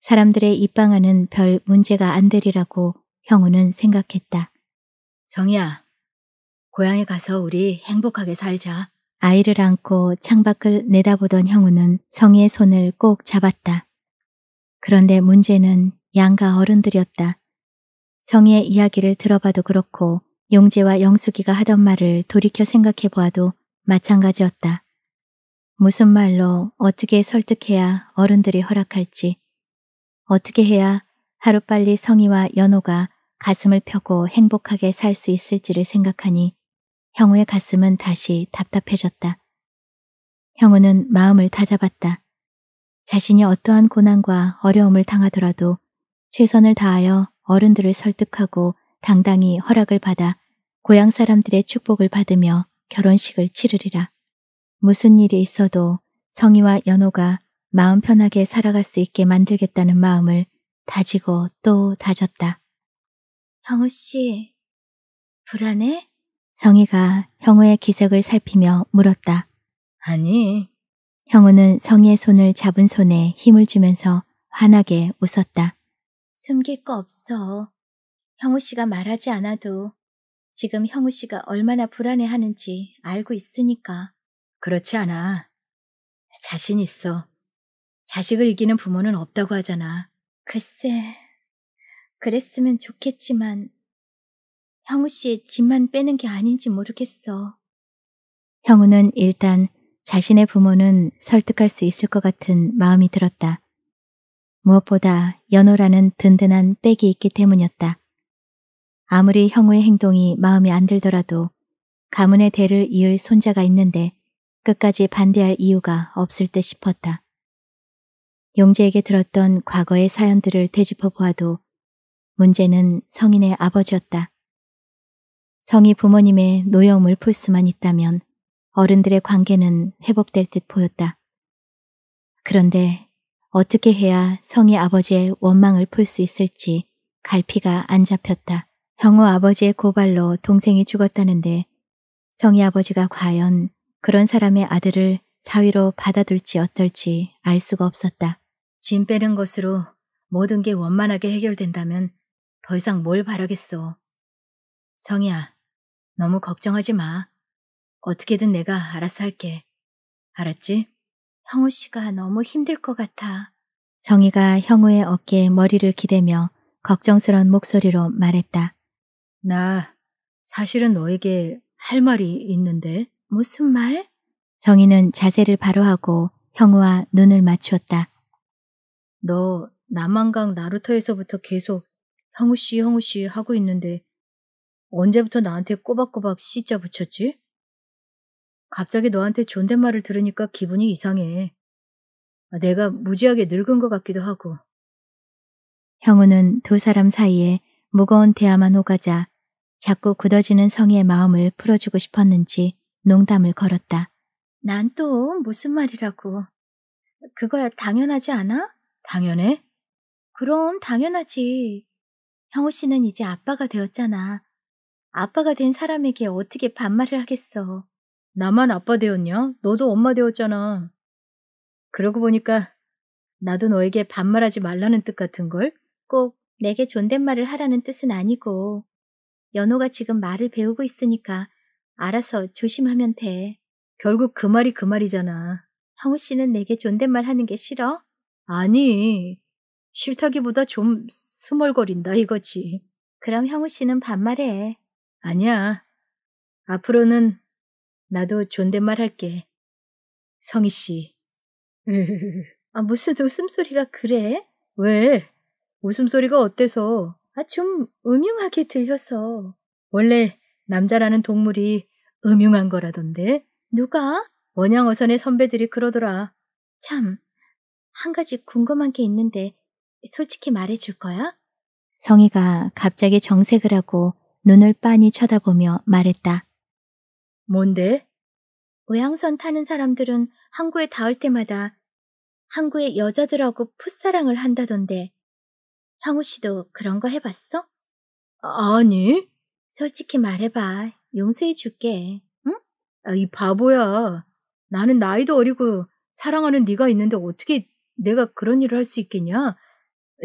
사람들의 입방하는별 문제가 안 되리라고 형우는 생각했다. 정희야, 고향에 가서 우리 행복하게 살자. 아이를 안고 창밖을 내다보던 형우는 성희의 손을 꼭 잡았다. 그런데 문제는 양가 어른들이었다. 성희의 이야기를 들어봐도 그렇고 용재와 영숙이가 하던 말을 돌이켜 생각해보아도 마찬가지였다. 무슨 말로 어떻게 설득해야 어른들이 허락할지, 어떻게 해야 하루빨리 성희와 연호가 가슴을 펴고 행복하게 살 수 있을지를 생각하니 형우의 가슴은 다시 답답해졌다. 형우는 마음을 다잡았다. 자신이 어떠한 고난과 어려움을 당하더라도 최선을 다하여 어른들을 설득하고 당당히 허락을 받아 고향 사람들의 축복을 받으며 결혼식을 치르리라. 무슨 일이 있어도 성희와 연호가 마음 편하게 살아갈 수 있게 만들겠다는 마음을 다지고 또 다졌다. 형우 씨, 불안해? 성희가 형우의 기색을 살피며 물었다. 아니. 형우는 성희의 손을 잡은 손에 힘을 주면서 환하게 웃었다. 숨길 거 없어. 형우 씨가 말하지 않아도 지금 형우 씨가 얼마나 불안해하는지 알고 있으니까. 그렇지 않아. 자신 있어. 자식을 이기는 부모는 없다고 하잖아. 글쎄, 그랬으면 좋겠지만 형우 씨의 집만 빼는 게 아닌지 모르겠어. 형우는 일단 자신의 부모는 설득할 수 있을 것 같은 마음이 들었다. 무엇보다 연호라는 든든한 백이 있기 때문이었다. 아무리 형우의 행동이 마음에 안 들더라도 가문의 대를 이을 손자가 있는데 끝까지 반대할 이유가 없을 듯 싶었다. 용재에게 들었던 과거의 사연들을 되짚어 보아도 문제는 성인의 아버지였다. 성이 부모님의 노여움을 풀 수만 있다면 어른들의 관계는 회복될 듯 보였다. 그런데 어떻게 해야 성이 아버지의 원망을 풀 수 있을지 갈피가 안 잡혔다. 형우 아버지의 고발로 동생이 죽었다는데 성이 아버지가 과연 그런 사람의 아들을 사위로 받아둘지 어떨지 알 수가 없었다. 짐 빼는 것으로 모든 게 원만하게 해결된다면 더 이상 뭘 바라겠소. 성희야, 너무 걱정하지 마. 어떻게든 내가 알아서 할게. 알았지? 형우 씨가 너무 힘들 것 같아. 성희가 형우의 어깨에 머리를 기대며 걱정스런 목소리로 말했다. 나 사실은 너에게 할 말이 있는데. 무슨 말? 정희는 자세를 바로하고 형우와 눈을 맞추었다. 너 남한강 나루터에서부터 계속 형우씨 형우씨 하고 있는데 언제부터 나한테 꼬박꼬박 씨자 붙였지? 갑자기 너한테 존댓말을 들으니까 기분이 이상해. 내가 무지하게 늙은 것 같기도 하고. 형우는 두 사람 사이에 무거운 대화만 오가자 자꾸 굳어지는 성희의 마음을 풀어주고 싶었는지 농담을 걸었다. 난 또 무슨 말이라고. 그거야 당연하지 않아? 당연해? 그럼 당연하지. 형우 씨는 이제 아빠가 되었잖아. 아빠가 된 사람에게 어떻게 반말을 하겠어. 나만 아빠 되었냐? 너도 엄마 되었잖아. 그러고 보니까 나도 너에게 반말하지 말라는 뜻 같은걸? 꼭 내게 존댓말을 하라는 뜻은 아니고 연호가 지금 말을 배우고 있으니까 알아서 조심하면 돼. 결국 그 말이 그 말이잖아. 형우 씨는 내게 존댓말 하는 게 싫어? 아니, 싫다기보다 좀 스멀거린다 이거지. 그럼 형우 씨는 반말해. 아니야. 앞으로는 나도 존댓말 할게. 성희 씨. 아, 무슨 웃음소리가 그래? 왜? 웃음소리가 어때서? 아, 좀 음흉하게 들려서. 원래 남자라는 동물이 음흉한 거라던데 누가? 원양어선의 선배들이 그러더라. 참, 한 가지 궁금한 게 있는데 솔직히 말해줄 거야? 성희가 갑자기 정색을 하고 눈을 빤히 쳐다보며 말했다. 뭔데? 외양선 타는 사람들은 항구에 닿을 때마다 항구의 여자들하고 풋사랑을 한다던데. 향우 씨도 그런 거 해봤어? 아니. 솔직히 말해봐. 용서해 줄게. 응? 야, 아, 이 바보야. 나는 나이도 어리고 사랑하는 네가 있는데 어떻게 내가 그런 일을 할 수 있겠냐?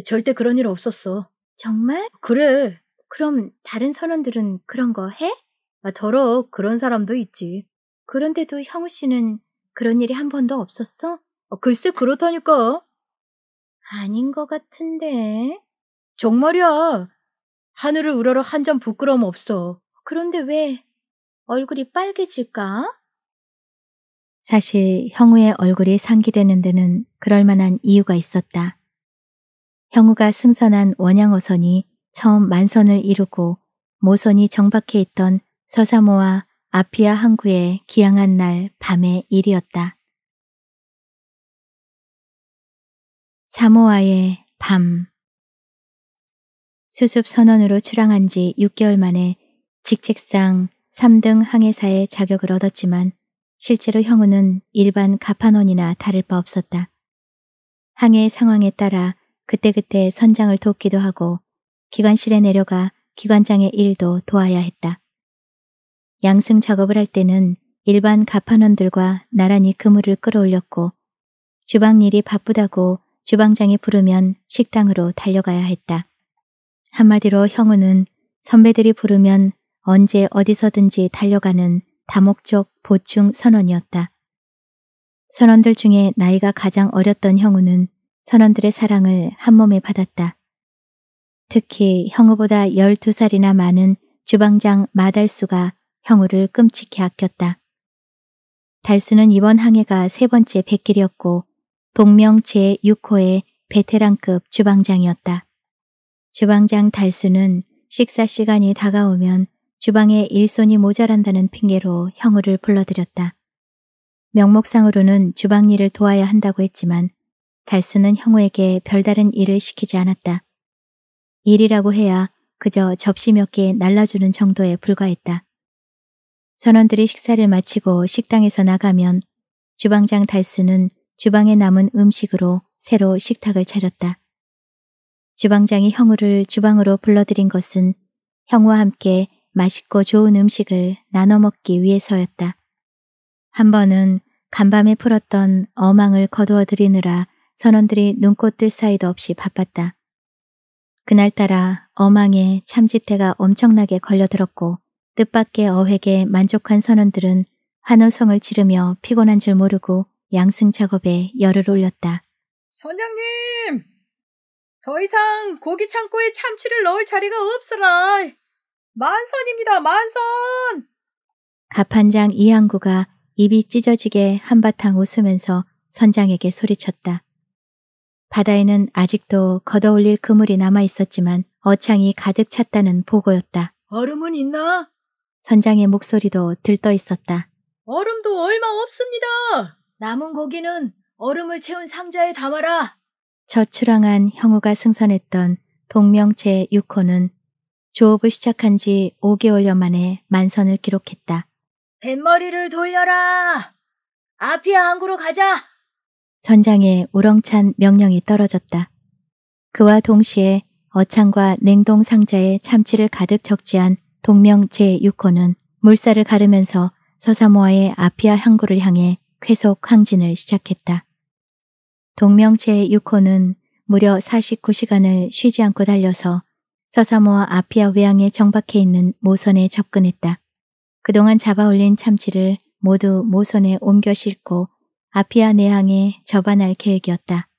절대 그런 일 없었어. 정말? 그래. 그럼 다른 선원들은 그런 거 해? 아, 더러 그런 사람도 있지. 그런데도 형우 씨는 그런 일이 한 번도 없었어? 아, 글쎄 그렇다니까. 아닌 것 같은데. 정말이야. 하늘을 우러러 한 점 부끄러움 없어. 그런데 왜 얼굴이 빨개질까? 사실 형우의 얼굴이 상기되는 데는 그럴 만한 이유가 있었다. 형우가 승선한 원양어선이 처음 만선을 이루고 모선이 정박해 있던 서사모와 아피아 항구에 기항한 날 밤의 일이었다. 사모아의 밤 수습 선언으로 출항한 지 6개월 만에 직책상 3등 항해사의 자격을 얻었지만 실제로 형우는 일반 가판원이나 다를 바 없었다. 항해 의 상황에 따라 그때그때 선장을 돕기도 하고 기관실에 내려가 기관장의 일도 도와야 했다. 양승 작업을 할 때는 일반 가판원들과 나란히 그물을 끌어올렸고 주방 일이 바쁘다고 주방장이 부르면 식당으로 달려가야 했다. 한마디로 형우는 선배들이 부르면 언제 어디서든지 달려가는 다목적 보충 선원이었다. 선원들 중에 나이가 가장 어렸던 형우는 선원들의 사랑을 한몸에 받았다. 특히 형우보다 12살이나 많은 주방장 마달수가 형우를 끔찍히 아꼈다. 달수는 이번 항해가 세 번째 백길이었고 동명 제6호의 베테랑급 주방장이었다. 주방장 달수는 식사 시간이 다가오면 주방에 일손이 모자란다는 핑계로 형우를 불러들였다. 명목상으로는 주방 일을 도와야 한다고 했지만 달수는 형우에게 별다른 일을 시키지 않았다. 일이라고 해야 그저 접시 몇 개 날라주는 정도에 불과했다. 선원들이 식사를 마치고 식당에서 나가면 주방장 달수는 주방에 남은 음식으로 새로 식탁을 차렸다. 주방장이 형우를 주방으로 불러들인 것은 형우와 함께 맛있고 좋은 음식을 나눠 먹기 위해서였다. 한 번은 간밤에 풀었던 어망을 거두어 들이느라 선원들이 눈꽃 뜰 사이도 없이 바빴다. 그날따라 어망에 참지태가 엄청나게 걸려들었고 뜻밖의 어획에 만족한 선원들은 환호성을 지르며 피곤한 줄 모르고 양승 작업에 열을 올렸다. 선장님! 더 이상 고기 창고에 참치를 넣을 자리가 없으라. 만선입니다, 만선! 갑판장 이양구가 입이 찢어지게 한바탕 웃으면서 선장에게 소리쳤다. 바다에는 아직도 걷어올릴 그물이 남아 있었지만 어창이 가득 찼다는 보고였다. 얼음은 있나? 선장의 목소리도 들떠 있었다. 얼음도 얼마 없습니다. 남은 고기는 얼음을 채운 상자에 담아라. 저출항한 형우가 승선했던 동명체 6호는 조업을 시작한 지 5개월여 만에 만선을 기록했다. 뱃머리를 돌려라! 아피아 항구로 가자! 선장의 우렁찬 명령이 떨어졌다. 그와 동시에 어창과 냉동 상자에 참치를 가득 적지한 동명 제6호는 물살을 가르면서 서사모아의 아피아 항구를 향해 쾌속 항진을 시작했다. 동명체 6호는 무려 49시간을 쉬지 않고 달려서 서사모와 아피아 외항에 정박해 있는 모선에 접근했다. 그동안 잡아올린 참치를 모두 모선에 옮겨 싣고 아피아 내항에 접안할 계획이었다.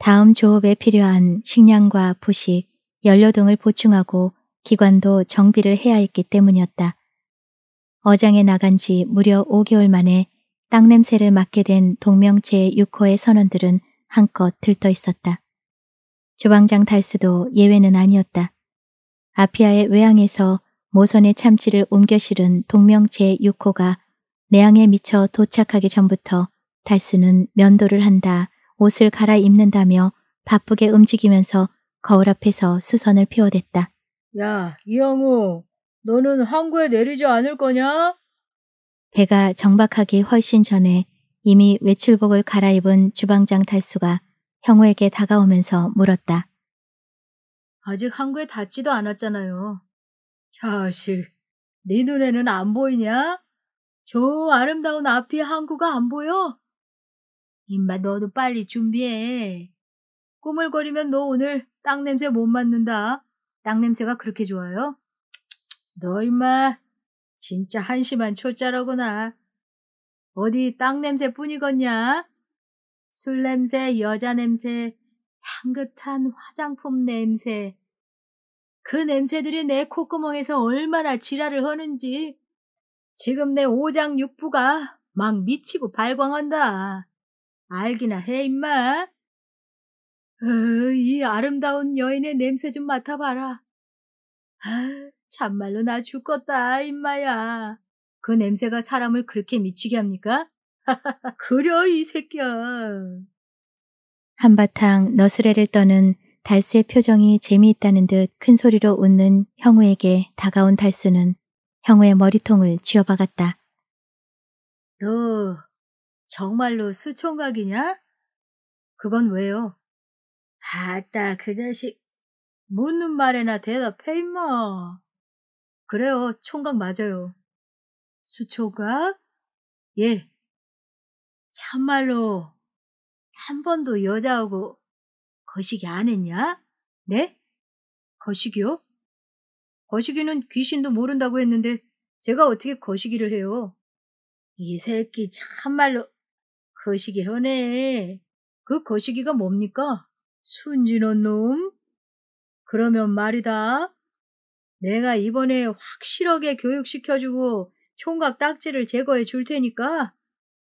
다음 조업에 필요한 식량과 부식, 연료 등을 보충하고 기관도 정비를 해야 했기 때문이었다. 어장에 나간 지 무려 5개월 만에 땅 냄새를 맡게 된 동명체의 6호의 선원들은 한껏 들떠 있었다. 주방장 달수도 예외는 아니었다. 아피아의 외항에서 모선의 참치를 옮겨 실은 동명체 6호가 내항에 미쳐 도착하기 전부터 달수는 면도를 한다, 옷을 갈아입는다며 바쁘게 움직이면서 거울 앞에서 수선을 피워댔다. 야, 이영우, 너는 항구에 내리지 않을 거냐? 배가 정박하기 훨씬 전에 이미 외출복을 갈아입은 주방장 탈수가 형우에게 다가오면서 물었다. 아직 항구에 닿지도 않았잖아요. 자식, 네 눈에는 안 보이냐? 저 아름다운 앞이 항구가 안 보여? 임마 너도 빨리 준비해. 꾸물거리면 너 오늘 땅 냄새 못 맡는다. 땅 냄새가 그렇게 좋아요? 너 임마 진짜 한심한 초짜로구나. 어디 땅 냄새 뿐이겠냐? 술 냄새, 여자 냄새, 향긋한 화장품 냄새. 그 냄새들이 내 콧구멍에서 얼마나 지랄을 허는지 지금 내 오장육부가 막 미치고 발광한다. 알기나 해, 임마. 으, 이 아름다운 여인의 냄새 좀 맡아봐라. 아, 참말로 나 죽겠다, 임마야. 그 냄새가 사람을 그렇게 미치게 합니까? 그려, 이 새끼야. 한바탕 너스레를 떠는 달스의 표정이 재미있다는 듯 큰 소리로 웃는 형우에게 다가온 달스는 형우의 머리통을 쥐어박았다. 너 정말로 수총각이냐? 그건 왜요? 아따 그 자식 묻는 말에나 대답해 임마. 그래요. 총각 맞아요. 수초가? 예. 참말로 한 번도 여자하고 거시기 안 했냐? 네? 거시기요? 거시기는 귀신도 모른다고 했는데 제가 어떻게 거시기를 해요? 이 새끼 참말로 거시기 하네. 그 거시기가 뭡니까? 순진한 놈? 그러면 말이다. 내가 이번에 확실하게 교육시켜주고 총각 딱지를 제거해 줄 테니까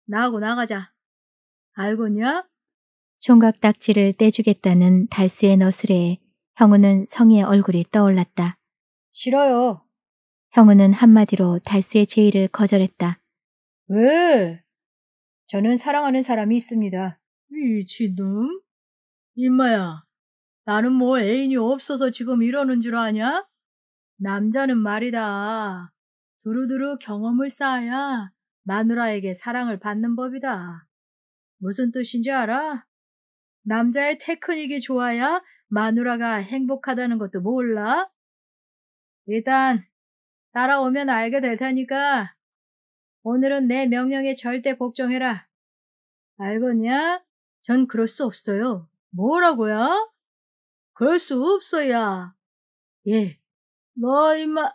나하고 나가자. 알겠냐? 총각 딱지를 떼주겠다는 달수의 너스레에 형우는 성의 얼굴이 떠올랐다. 싫어요. 형우는 한마디로 달수의 제의를 거절했다. 왜? 저는 사랑하는 사람이 있습니다. 미친놈? 임마야, 나는 뭐 애인이 없어서 지금 이러는 줄 아냐? 남자는 말이다. 두루두루 경험을 쌓아야 마누라에게 사랑을 받는 법이다. 무슨 뜻인지 알아? 남자의 테크닉이 좋아야 마누라가 행복하다는 것도 몰라? 일단 따라오면 알게 될 테니까 오늘은 내 명령에 절대 복종해라. 알겠냐? 전 그럴 수 없어요. 뭐라고요? 그럴 수 없어야. 예, 뭐 임마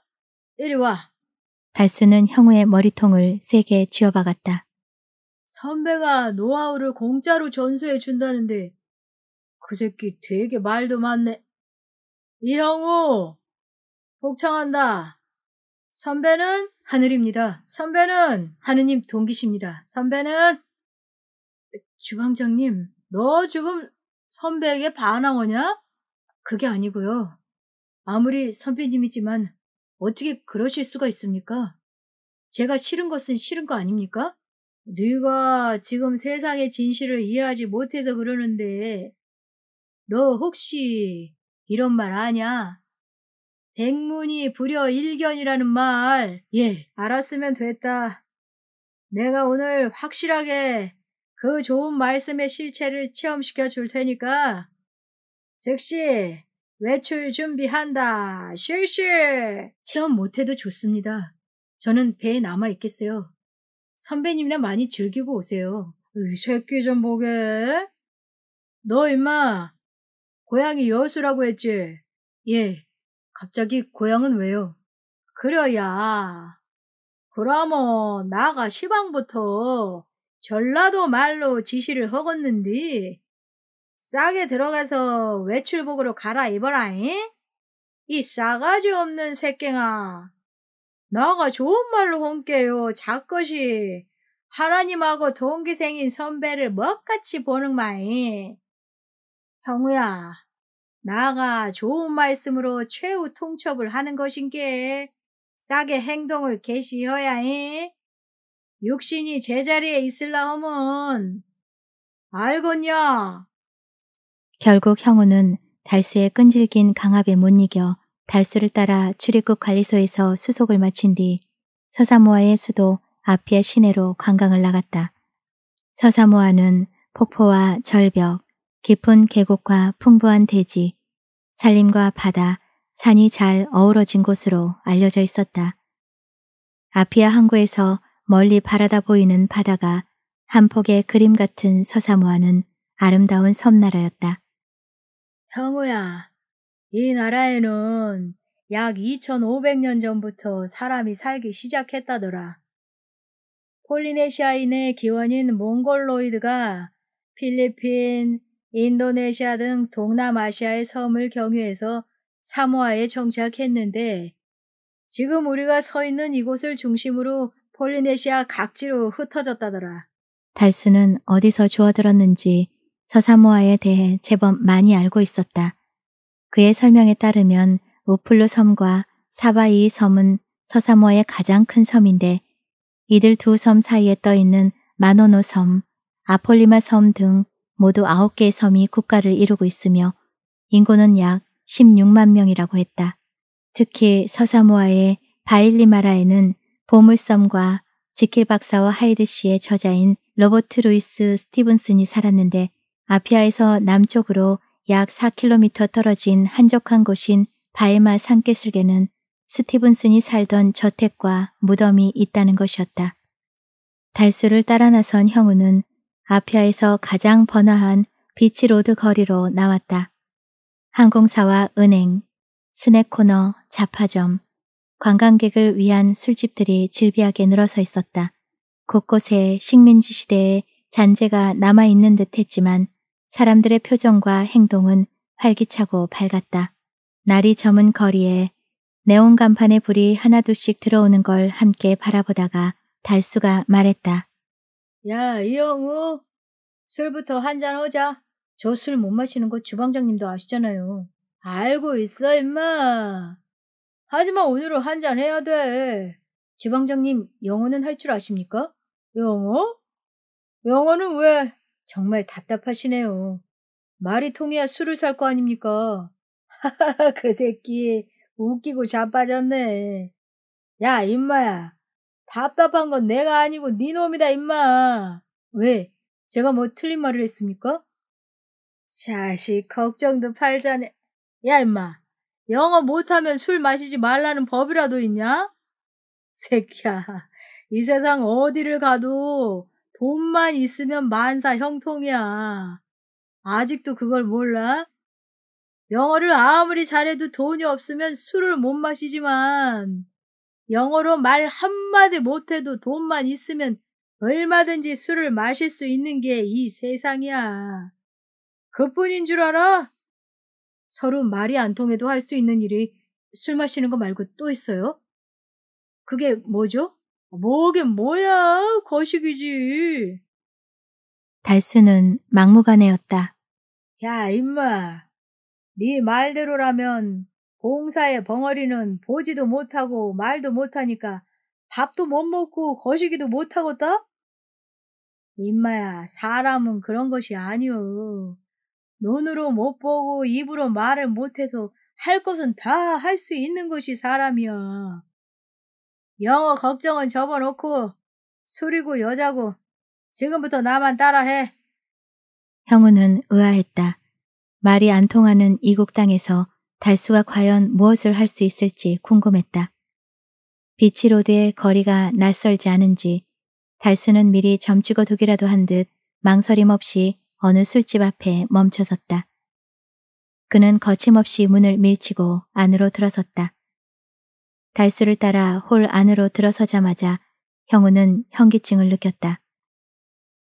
이리 와. 달수는 형우의 머리통을 세게 쥐어박았다. 선배가 노하우를 공짜로 전수해 준다는데 그 새끼 되게 말도 많네. 이형우 복창한다. 선배는 하늘입니다. 선배는 하느님 동기십니다. 선배는 주방장님 너 지금 선배에게 반항하냐? 그게 아니고요. 아무리 선배님이지만 어떻게 그러실 수가 있습니까? 제가 싫은 것은 싫은 거 아닙니까? 네가 지금 세상의 진실을 이해하지 못해서 그러는데 너 혹시 이런 말 아냐? 백문이 불여 일견이라는 말. 예, 알았으면 됐다. 내가 오늘 확실하게 그 좋은 말씀의 실체를 체험시켜 줄 테니까 즉시 외출 준비한다. 실실. 체험 못해도 좋습니다. 저는 배에 남아 있겠어요. 선배님이나 많이 즐기고 오세요. 이 새끼 좀 보게. 너 임마. 고향이 여수라고 했지? 예. 갑자기 고향은 왜요? 그래야. 그러면 나가 시방부터 전라도 말로 지시를 허겄는디 싸게 들어가서 외출복으로 갈아입어라잉. 이 싸가지 없는 새끼아 나가 좋은 말로 혼께요 작것이 하나님하고 동기생인 선배를 멋같이 보는 마이. 형우야, 나가 좋은 말씀으로 최후 통첩을 하는 것인게 싸게 행동을 개시여야 잉 육신이 제자리에 있을라 하면 알겠냐? 결국 형우는 달수의 끈질긴 강압에 못 이겨 달수를 따라 출입국 관리소에서 수속을 마친 뒤 서사모아의 수도 아피아 시내로 관광을 나갔다. 서사모아는 폭포와 절벽, 깊은 계곡과 풍부한 대지, 산림과 바다, 산이 잘 어우러진 곳으로 알려져 있었다. 아피아 항구에서 멀리 바라다 보이는 바다가 한 폭의 그림 같은 서사모아는 아름다운 섬나라였다. 형우야, 이 나라에는 약 2500년 전부터 사람이 살기 시작했다더라. 폴리네시아인의 기원인 몽골로이드가 필리핀, 인도네시아 등 동남아시아의 섬을 경유해서 사모아에 정착했는데 지금 우리가 서 있는 이곳을 중심으로 폴리네시아 각지로 흩어졌다더라. 달수는 어디서 주워들었는지 서사모아에 대해 제법 많이 알고 있었다. 그의 설명에 따르면 우플루 섬과 사바이 섬은 서사모아의 가장 큰 섬인데 이들 두 섬 사이에 떠 있는 마노노 섬, 아폴리마 섬 등 모두 9개의 섬이 국가를 이루고 있으며 인구는 약 16만 명이라고 했다. 특히 서사모아의 바일리마라에는 보물섬과 지킬 박사와 하이드 씨의 저자인 로버트 루이스 스티븐슨이 살았는데 아피아에서 남쪽으로 약 4km 떨어진 한적한 곳인 바에마 산깨슬개는 스티븐슨이 살던 저택과 무덤이 있다는 것이었다. 달수를 따라 나선 형우는 아피아에서 가장 번화한 비치로드 거리로 나왔다. 항공사와 은행, 스낵코너, 자파점, 관광객을 위한 술집들이 질비하게 늘어서 있었다. 곳곳에 식민지 시대의 잔재가 남아있는 듯 했지만 사람들의 표정과 행동은 활기차고 밝았다. 날이 저문 거리에 네온 간판의 불이 하나둘씩 들어오는 걸 함께 바라보다가 달수가 말했다. 야, 이영우. 술부터 한잔 하자. 저 술 못 마시는 거 주방장님도 아시잖아요. 알고 있어, 임마. 하지만 오늘은 한잔 해야 돼. 주방장님, 영어는 할 줄 아십니까? 영어? 영어는 왜? 정말 답답하시네요. 말이 통해야 술을 살 거 아닙니까? 하하하, 그 새끼 웃기고 자빠졌네. 야, 임마야. 답답한 건 내가 아니고 네 놈이다, 임마. 왜? 제가 뭐 틀린 말을 했습니까? 자식, 걱정도 팔자네. 야, 임마. 영어 못하면 술 마시지 말라는 법이라도 있냐? 새끼야, 이 세상 어디를 가도 돈만 있으면 만사 형통이야. 아직도 그걸 몰라? 영어를 아무리 잘해도 돈이 없으면 술을 못 마시지만 영어로 말 한마디 못해도 돈만 있으면 얼마든지 술을 마실 수 있는 게 이 세상이야. 그뿐인 줄 알아? 서로 말이 안 통해도 할 수 있는 일이 술 마시는 거 말고 또 있어요? 그게 뭐죠? 뭐게 뭐야 거식이지. 달수는 막무가내였다. 야 임마 네 말대로라면 공사의 벙어리는 보지도 못하고 말도 못하니까 밥도 못 먹고 거시기도 못하겠다? 임마야 사람은 그런 것이 아니오. 눈으로 못 보고 입으로 말을 못해서 할 것은 다 할 수 있는 것이 사람이야. 영어 걱정은 접어놓고 술이고 여자고 지금부터 나만 따라해. 형우는 의아했다. 말이 안 통하는 이국 땅에서 달수가 과연 무엇을 할 수 있을지 궁금했다. 비치로드의 거리가 낯설지 않은지 달수는 미리 점찍어 두기라도 한 듯 망설임 없이 어느 술집 앞에 멈춰섰다. 그는 거침없이 문을 밀치고 안으로 들어섰다. 달수를 따라 홀 안으로 들어서자마자 형우는 현기증을 느꼈다.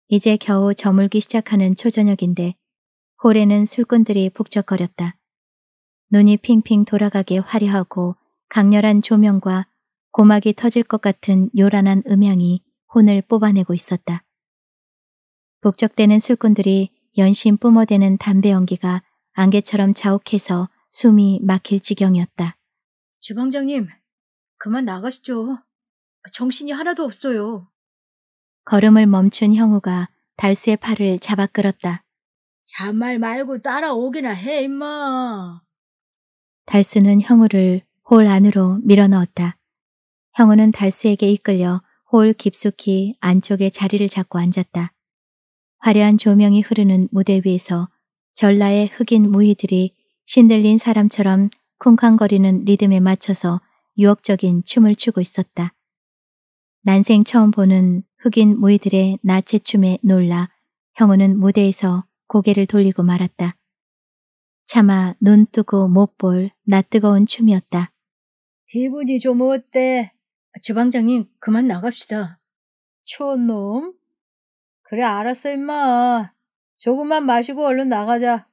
이제 겨우 저물기 시작하는 초저녁인데 홀에는 술꾼들이 북적거렸다. 눈이 핑핑 돌아가게 화려하고 강렬한 조명과 고막이 터질 것 같은 요란한 음향이 혼을 뽑아내고 있었다. 북적대는 술꾼들이 연신 뿜어대는 담배 연기가 안개처럼 자욱해서 숨이 막힐 지경이었다. 주방장님, 그만 나가시죠. 정신이 하나도 없어요. 걸음을 멈춘 형우가 달수의 팔을 잡아 끌었다. 잔말 말고 따라오기나 해, 임마. 달수는 형우를 홀 안으로 밀어넣었다. 형우는 달수에게 이끌려 홀 깊숙이 안쪽에 자리를 잡고 앉았다. 화려한 조명이 흐르는 무대 위에서 전라의 흑인 무희들이 신들린 사람처럼 쿵쾅거리는 리듬에 맞춰서 유혹적인 춤을 추고 있었다. 난생 처음 보는 흑인 무이들의 나체춤에 놀라 형우는 무대에서 고개를 돌리고 말았다. 차마 눈 뜨고 못 볼 나 뜨거운 춤이었다. 기분이 좀 어때? 주방장님 그만 나갑시다. 촌놈? 그래 알았어 임마. 조금만 마시고 얼른 나가자.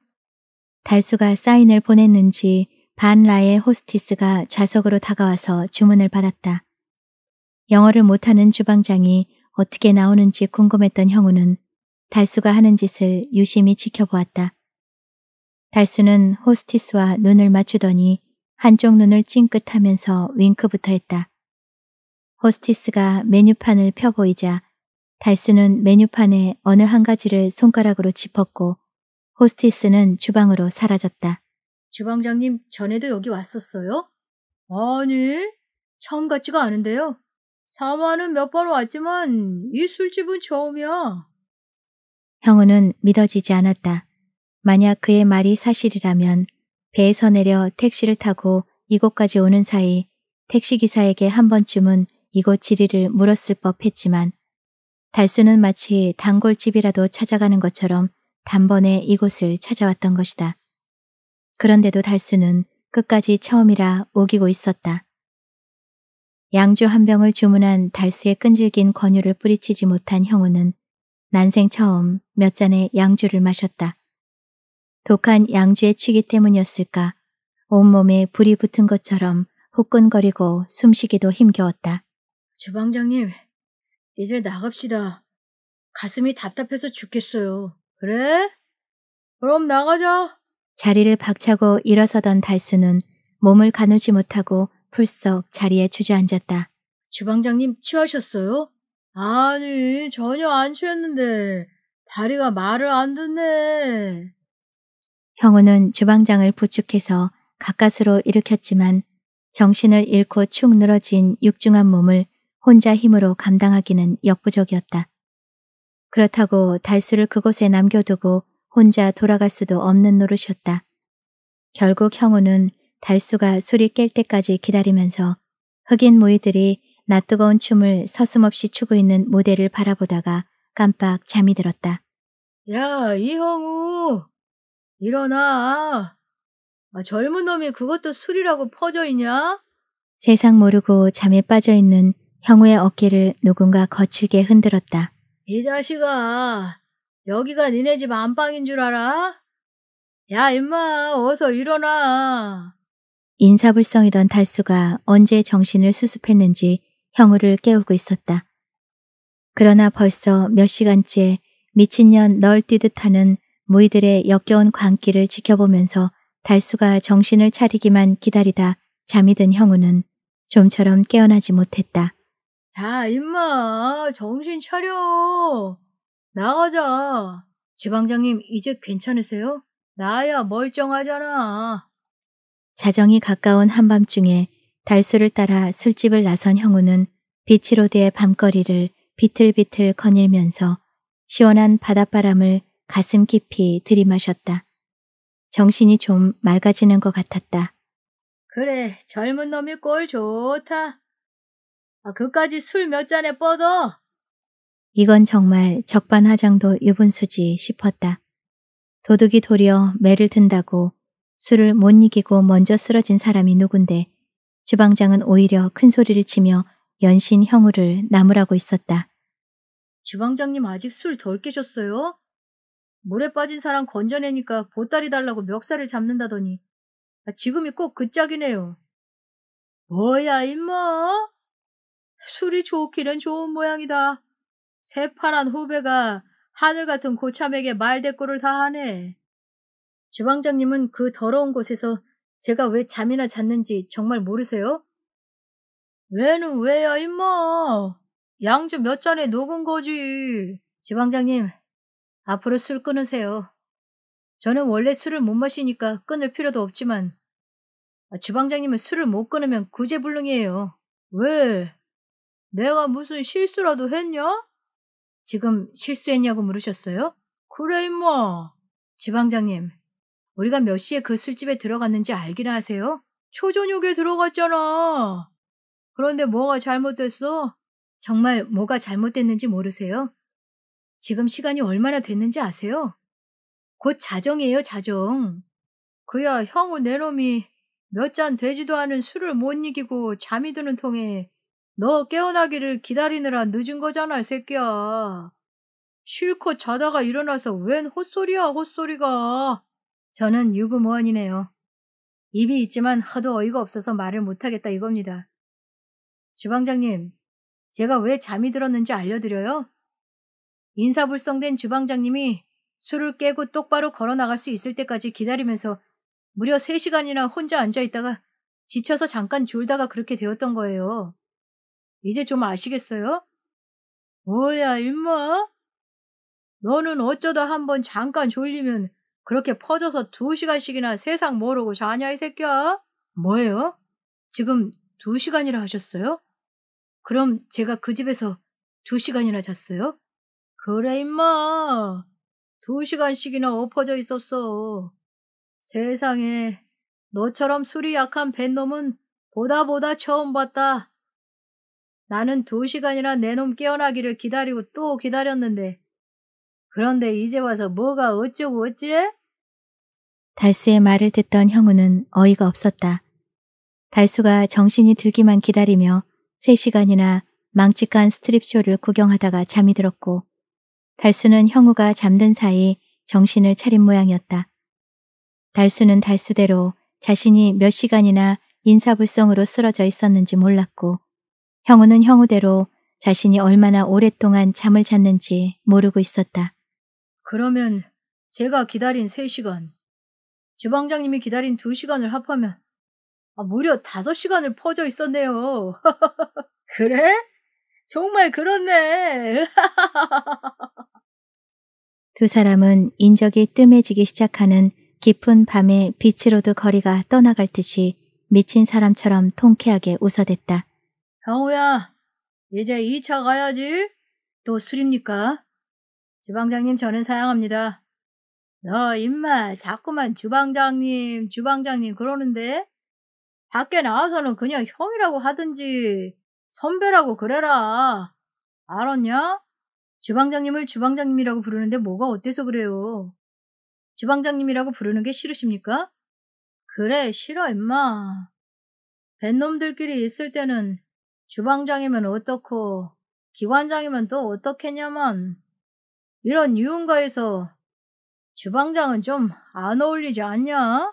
달수가 사인을 보냈는지 반라의 호스티스가 좌석으로 다가와서 주문을 받았다. 영어를 못하는 주방장이 어떻게 나오는지 궁금했던 형우는 달수가 하는 짓을 유심히 지켜보았다. 달수는 호스티스와 눈을 맞추더니 한쪽 눈을 찡긋하면서 윙크부터 했다. 호스티스가 메뉴판을 펴보이자 달수는 메뉴판에 어느 한 가지를 손가락으로 짚었고 호스티스는 주방으로 사라졌다. 주방장님 전에도 여기 왔었어요? 아니, 처음 같지가 않은데요. 사마는 몇 번 왔지만 이 술집은 처음이야. 형우는 믿어지지 않았다. 만약 그의 말이 사실이라면 배에서 내려 택시를 타고 이곳까지 오는 사이 택시기사에게 한 번쯤은 이곳 지리를 물었을 법했지만 달수는 마치 단골집이라도 찾아가는 것처럼 단번에 이곳을 찾아왔던 것이다. 그런데도 달수는 끝까지 처음이라 오기고 있었다. 양주 한 병을 주문한 달수의 끈질긴 권유를 뿌리치지 못한 형우는 난생 처음 몇 잔의 양주를 마셨다. 독한 양주의 취기 때문이었을까 온몸에 불이 붙은 것처럼 후끈거리고 숨쉬기도 힘겨웠다. 주방장님, 이제 나갑시다. 가슴이 답답해서 죽겠어요. 그래? 그럼 나가자. 자리를 박차고 일어서던 달수는 몸을 가누지 못하고 풀썩 자리에 주저앉았다. 주방장님 취하셨어요? 아니 전혀 안 취했는데 다리가 말을 안 듣네. 형우는 주방장을 부축해서 가까스로 일으켰지만 정신을 잃고 축 늘어진 육중한 몸을 혼자 힘으로 감당하기는 역부족이었다. 그렇다고 달수를 그곳에 남겨두고 혼자 돌아갈 수도 없는 노릇이었다. 결국 형우는 달수가 술이 깰 때까지 기다리면서 흑인 무이들이 낯뜨거운 춤을 서슴없이 추고 있는 무대를 바라보다가 깜빡 잠이 들었다. 야, 이형우! 일어나! 아, 젊은 놈이 그것도 술이라고 퍼져 있냐? 세상 모르고 잠에 빠져 있는 형우의 어깨를 누군가 거칠게 흔들었다. 이 자식아, 여기가 니네 집 안방인 줄 알아? 야, 임마, 어서 일어나. 인사불성이던 달수가 언제 정신을 수습했는지 형우를 깨우고 있었다. 그러나 벌써 몇 시간째 미친년 널 뛰듯 하는 무이들의 역겨운 광기를 지켜보면서 달수가 정신을 차리기만 기다리다 잠이 든 형우는 좀처럼 깨어나지 못했다. 야, 임마, 정신 차려. 나가자. 주방장님, 이제 괜찮으세요? 나야 멀쩡하잖아. 자정이 가까운 한밤중에 달수를 따라 술집을 나선 형우는 비치로드의 밤거리를 비틀비틀 거닐면서 시원한 바닷바람을 가슴 깊이 들이마셨다. 정신이 좀 맑아지는 것 같았다. 그래, 젊은 놈이 꼴 좋다. 아, 그까지 술 몇 잔에 뻗어. 이건 정말 적반하장도 유분수지 싶었다. 도둑이 도리어 매를 든다고 술을 못 이기고 먼저 쓰러진 사람이 누군데 주방장은 오히려 큰 소리를 치며 연신 형우를 나무라고 있었다. 주방장님 아직 술 덜 깨셨어요? 물에 빠진 사람 건져내니까 보따리 달라고 멱살을 잡는다더니 아, 지금이 꼭 그 짝이네요. 뭐야 임마? 술이 좋기는 좋은 모양이다. 새파란 후배가 하늘 같은 고참에게 말대꾸를 다 하네. 주방장님은 그 더러운 곳에서 제가 왜 잠이나 잤는지 정말 모르세요? 왜는 왜야, 임마. 양주 몇 잔에 녹은 거지. 주방장님 앞으로 술 끊으세요. 저는 원래 술을 못 마시니까 끊을 필요도 없지만, 주방장님은 술을 못 끊으면 구제불능이에요. 왜? 내가 무슨 실수라도 했냐? 지금 실수했냐고 물으셨어요? 그래 임마. 지방장님, 우리가 몇 시에 그 술집에 들어갔는지 알기나 하세요? 초저녁에 들어갔잖아. 그런데 뭐가 잘못됐어? 정말 뭐가 잘못됐는지 모르세요? 지금 시간이 얼마나 됐는지 아세요? 곧 자정이에요, 자정. 그야 형우 내놈이 몇 잔 되지도 않은 술을 못 이기고 잠이 드는 통에 너 깨어나기를 기다리느라 늦은 거잖아, 새끼야. 실컷 자다가 일어나서 웬 헛소리야, 헛소리가. 저는 유부무원이네요 입이 있지만 하도 어이가 없어서 말을 못하겠다 이겁니다. 주방장님, 제가 왜 잠이 들었는지 알려드려요? 인사불성된 주방장님이 술을 깨고 똑바로 걸어나갈 수 있을 때까지 기다리면서 무려 3시간이나 혼자 앉아있다가 지쳐서 잠깐 졸다가 그렇게 되었던 거예요. 이제 좀 아시겠어요? 뭐야, 임마? 너는 어쩌다 한번 잠깐 졸리면 그렇게 퍼져서 두 시간씩이나 세상 모르고 자냐, 이 새끼야? 뭐예요? 지금 두 시간이라 하셨어요? 그럼 제가 그 집에서 두 시간이나 잤어요? 그래, 임마. 두 시간씩이나 엎어져 있었어. 세상에, 너처럼 술이 약한 뱃놈은 보다 보다 처음 봤다. 나는 두 시간이나 내 놈 깨어나기를 기다리고 또 기다렸는데. 그런데 이제 와서 뭐가 어쩌고 어찌해 달수의 말을 듣던 형우는 어이가 없었다. 달수가 정신이 들기만 기다리며 3시간이나 망측한 스트립쇼를 구경하다가 잠이 들었고 달수는 형우가 잠든 사이 정신을 차린 모양이었다. 달수는 달수대로 자신이 몇 시간이나 인사불성으로 쓰러져 있었는지 몰랐고 형우는 형우대로 자신이 얼마나 오랫동안 잠을 잤는지 모르고 있었다. 그러면 제가 기다린 3시간, 주방장님이 기다린 2시간을 합하면 아, 무려 5시간을 퍼져 있었네요. 그래? 정말 그렇네. 두 사람은 인적이 뜸해지기 시작하는 깊은 밤에 빛으로도 거리가 떠나갈 듯이 미친 사람처럼 통쾌하게 웃어댔다. 강호야, 이제 2차 가야지. 또 술입니까? 주방장님 저는 사양합니다. 너 임마 자꾸만 주방장님 주방장님 그러는데 밖에 나와서는 그냥 형이라고 하든지 선배라고 그래라. 알았냐? 주방장님을 주방장님이라고 부르는데 뭐가 어때서 그래요? 주방장님이라고 부르는 게 싫으십니까? 그래 싫어 임마. 뱃놈들끼리 있을 때는 주방장이면 어떻고 기관장이면 또 어떻겠냐만 이런 유흥가에서 주방장은 좀 안 어울리지 않냐?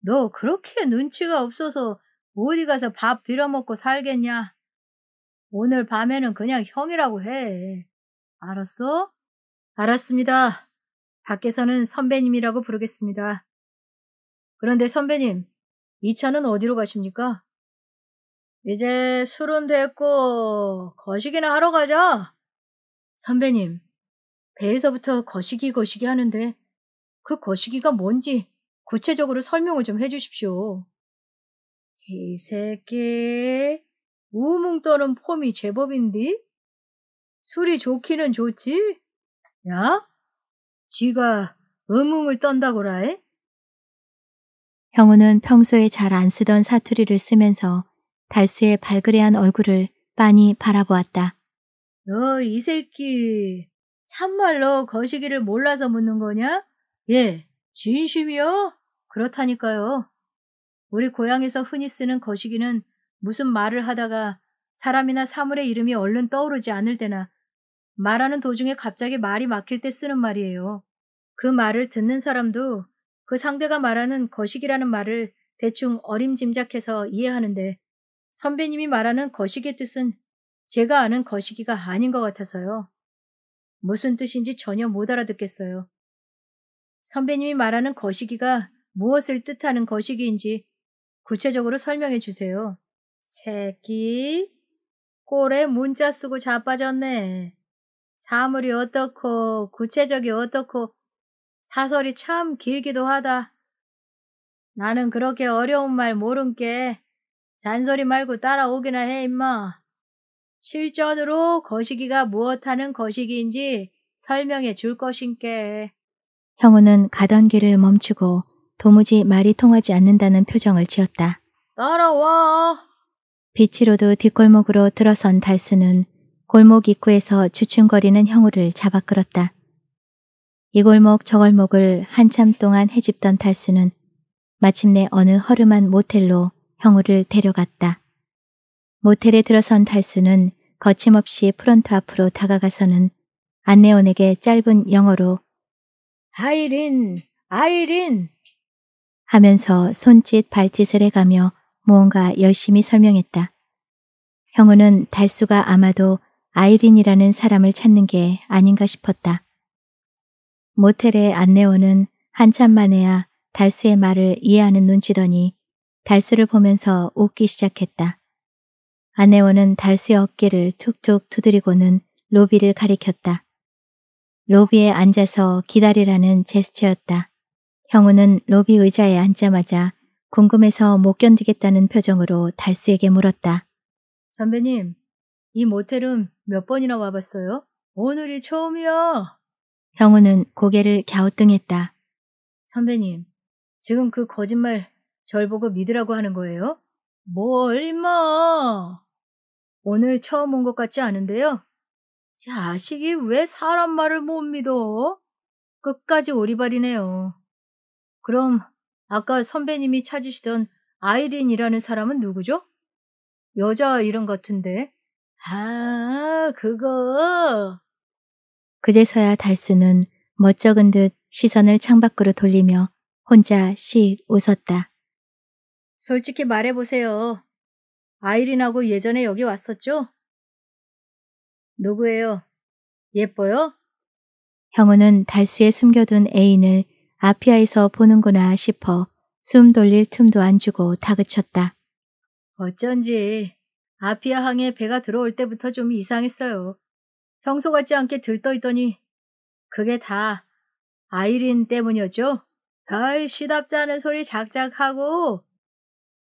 너 그렇게 눈치가 없어서 어디 가서 밥 빌어먹고 살겠냐? 오늘 밤에는 그냥 형이라고 해. 알았어? 알았습니다. 밖에서는 선배님이라고 부르겠습니다. 그런데 선배님, 이 차는 어디로 가십니까? 이제 술은 됐고 거시기나 하러 가자. 선배님, 배에서부터 거시기 거시기 하는데 그 거시기가 뭔지 구체적으로 설명을 좀 해주십시오. 이 새끼 우뭉 떠는 폼이 제법인디? 술이 좋기는 좋지? 야? 쥐가 음웅을 떤다고라 해? 형우는 평소에 잘 안 쓰던 사투리를 쓰면서 달수의 발그레한 얼굴을 빤히 바라보았다. 너 이 새끼 참말로 거시기를 몰라서 묻는 거냐? 예, 진심이요? 그렇다니까요. 우리 고향에서 흔히 쓰는 거시기는 무슨 말을 하다가 사람이나 사물의 이름이 얼른 떠오르지 않을 때나 말하는 도중에 갑자기 말이 막힐 때 쓰는 말이에요. 그 말을 듣는 사람도 그 상대가 말하는 거시기라는 말을 대충 어림짐작해서 이해하는데 선배님이 말하는 거시기의 뜻은 제가 아는 거시기가 아닌 것 같아서요. 무슨 뜻인지 전혀 못 알아듣겠어요. 선배님이 말하는 거시기가 무엇을 뜻하는 거시기인지 구체적으로 설명해 주세요. 새끼? 꼴에 문자 쓰고 자빠졌네. 사물이 어떻고 구체적이 어떻고 사설이 참 길기도 하다. 나는 그렇게 어려운 말 모른 게 잔소리 말고 따라오기나 해 임마. 실전으로 거시기가 무엇하는 거시기인지 설명해 줄 것인께. 형우는 가던 길을 멈추고 도무지 말이 통하지 않는다는 표정을 지었다. 따라와. 빛으로도 뒷골목으로 들어선 달수는 골목 입구에서 주춤거리는 형우를 잡아 끌었다. 이 골목 저 골목을 한참 동안 헤집던 달수는 마침내 어느 허름한 모텔로 형우를 데려갔다. 모텔에 들어선 달수는 거침없이 프론트 앞으로 다가가서는 안내원에게 짧은 영어로 아이린, 아이린 하면서 손짓 발짓을 해가며 무언가 열심히 설명했다. 형우는 달수가 아마도 아이린이라는 사람을 찾는 게 아닌가 싶었다. 모텔의 안내원은 한참 만에야 달수의 말을 이해하는 눈치더니 달수를 보면서 웃기 시작했다. 아내원은 달수의 어깨를 툭툭 두드리고는 로비를 가리켰다. 로비에 앉아서 기다리라는 제스처였다. 형우는 로비 의자에 앉자마자 궁금해서 못 견디겠다는 표정으로 달수에게 물었다. 선배님, 이 모텔은 몇 번이나 와봤어요? 오늘이 처음이야. 형우는 고개를 갸우뚱했다. 선배님, 지금 그 거짓말 절 보고 믿으라고 하는 거예요? 뭘, 임마! 오늘 처음 온 것 같지 않은데요? 자식이 왜 사람 말을 못 믿어? 끝까지 오리발이네요. 그럼 아까 선배님이 찾으시던 아이린이라는 사람은 누구죠? 여자 이름 같은데. 아, 그거. 그제서야 달수는 멋쩍은 듯 시선을 창밖으로 돌리며 혼자 씩 웃었다. 솔직히 말해보세요. 아이린하고 예전에 여기 왔었죠? 누구예요? 예뻐요? 형우는 달수에 숨겨둔 애인을 아피아에서 보는구나 싶어 숨 돌릴 틈도 안 주고 다그쳤다. 어쩐지 아피아 항에 배가 들어올 때부터 좀 이상했어요. 평소 같지 않게 들떠있더니 그게 다 아이린 때문이었죠? 별 시답지 않은 소리 작작하고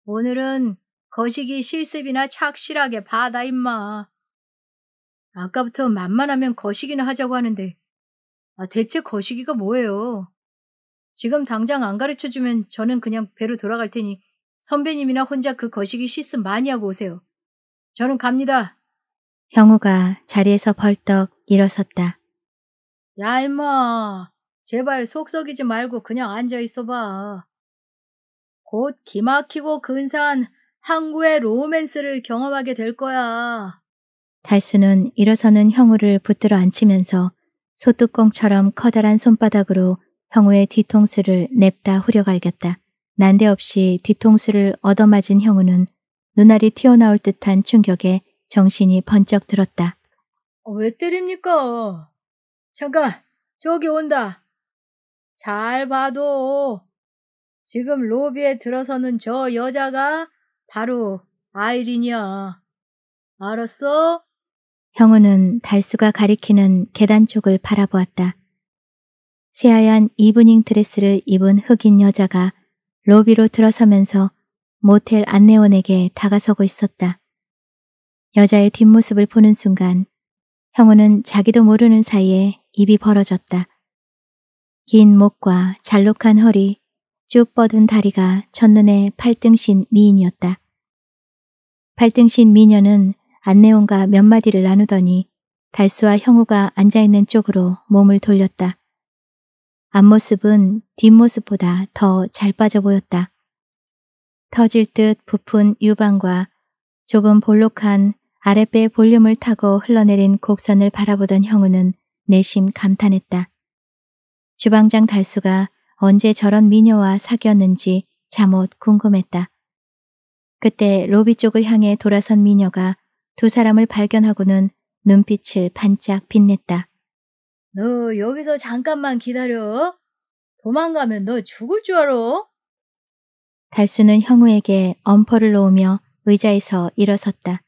오늘은 거시기 실습이나 착실하게 받아 임마. 아까부터 만만하면 거시기나 하자고 하는데 아, 대체 거시기가 뭐예요? 지금 당장 안 가르쳐주면 저는 그냥 배로 돌아갈 테니 선배님이나 혼자 그 거시기 실습 많이 하고 오세요. 저는 갑니다. 형우가 자리에서 벌떡 일어섰다. 야 임마 제발 속 썩이지 말고 그냥 앉아 있어봐. 곧 기막히고 근사한 항구의 로맨스를 경험하게 될 거야. 달수는 일어서는 형우를 붙들어 앉히면서 소뚜껑처럼 커다란 손바닥으로 형우의 뒤통수를 냅다 후려갈겼다. 난데없이 뒤통수를 얻어맞은 형우는 눈알이 튀어나올 듯한 충격에 정신이 번쩍 들었다. 어, 왜 때립니까? 잠깐, 저기 온다. 잘 봐도 지금 로비에 들어서는 저 여자가 바로 아이린이야. 알았어? 형우는 달수가 가리키는 계단 쪽을 바라보았다. 새하얀 이브닝 드레스를 입은 흑인 여자가 로비로 들어서면서 모텔 안내원에게 다가서고 있었다. 여자의 뒷모습을 보는 순간 형우는 자기도 모르는 사이에 입이 벌어졌다. 긴 목과 잘록한 허리, 쭉 뻗은 다리가 첫눈에 팔등신 미인이었다. 팔등신 미녀는 안내원과 몇 마디를 나누더니 달수와 형우가 앉아있는 쪽으로 몸을 돌렸다. 앞모습은 뒷모습보다 더 잘 빠져 보였다. 터질 듯 부푼 유방과 조금 볼록한 아랫배 볼륨을 타고 흘러내린 곡선을 바라보던 형우는 내심 감탄했다. 주방장 달수가 언제 저런 미녀와 사귀었는지 잠옷 궁금했다. 그때 로비 쪽을 향해 돌아선 미녀가 두 사람을 발견하고는 눈빛을 반짝 빛냈다. 너 여기서 잠깐만 기다려. 도망가면 너 죽을 줄 알아. 달수는 형우에게 엄포를 놓으며 의자에서 일어섰다.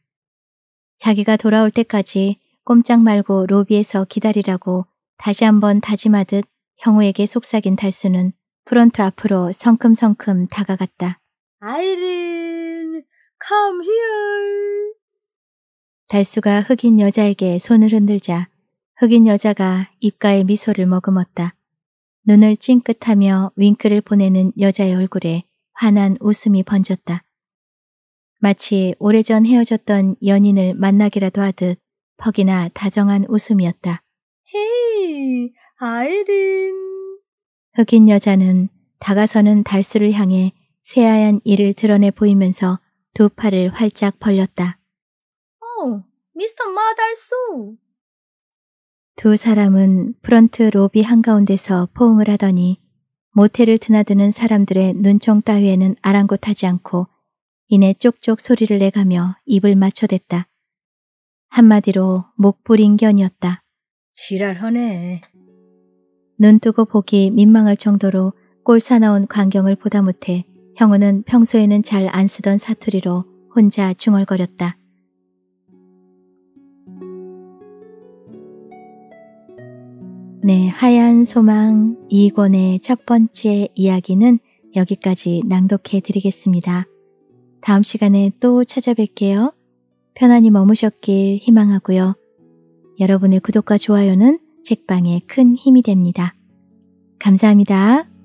자기가 돌아올 때까지 꼼짝 말고 로비에서 기다리라고 다시 한번 다짐하듯 형우에게 속삭인 달수는 프론트 앞으로 성큼성큼 다가갔다. 아이린, come here. 달수가 흑인 여자에게 손을 흔들자 흑인 여자가 입가에 미소를 머금었다. 눈을 찡긋하며 윙크를 보내는 여자의 얼굴에 환한 웃음이 번졌다. 마치 오래전 헤어졌던 연인을 만나기라도 하듯 퍽이나 다정한 웃음이었다. 헤이, hey, 아이린. 흑인 여자는 다가서는 달수를 향해 새하얀 이를 드러내 보이면서 두 팔을 활짝 벌렸다. 오, 어, 미스터 마달수! 두 사람은 프런트 로비 한가운데서 포옹을 하더니 모텔을 드나드는 사람들의 눈총 따위에는 아랑곳하지 않고 이내 쪽쪽 소리를 내가며 입을 맞춰댔다. 한마디로 목부린 견이었다. 지랄하네. 눈뜨고 보기 민망할 정도로 꼴사나운 광경을 보다 못해 형우는 평소에는 잘 안 쓰던 사투리로 혼자 중얼거렸다. 네, 하얀 소망 2권의 첫 번째 이야기는 여기까지 낭독해 드리겠습니다. 다음 시간에 또 찾아뵐게요. 편안히 머무셨길 희망하고요. 여러분의 구독과 좋아요는 책방에 큰 힘이 됩니다. 감사합니다.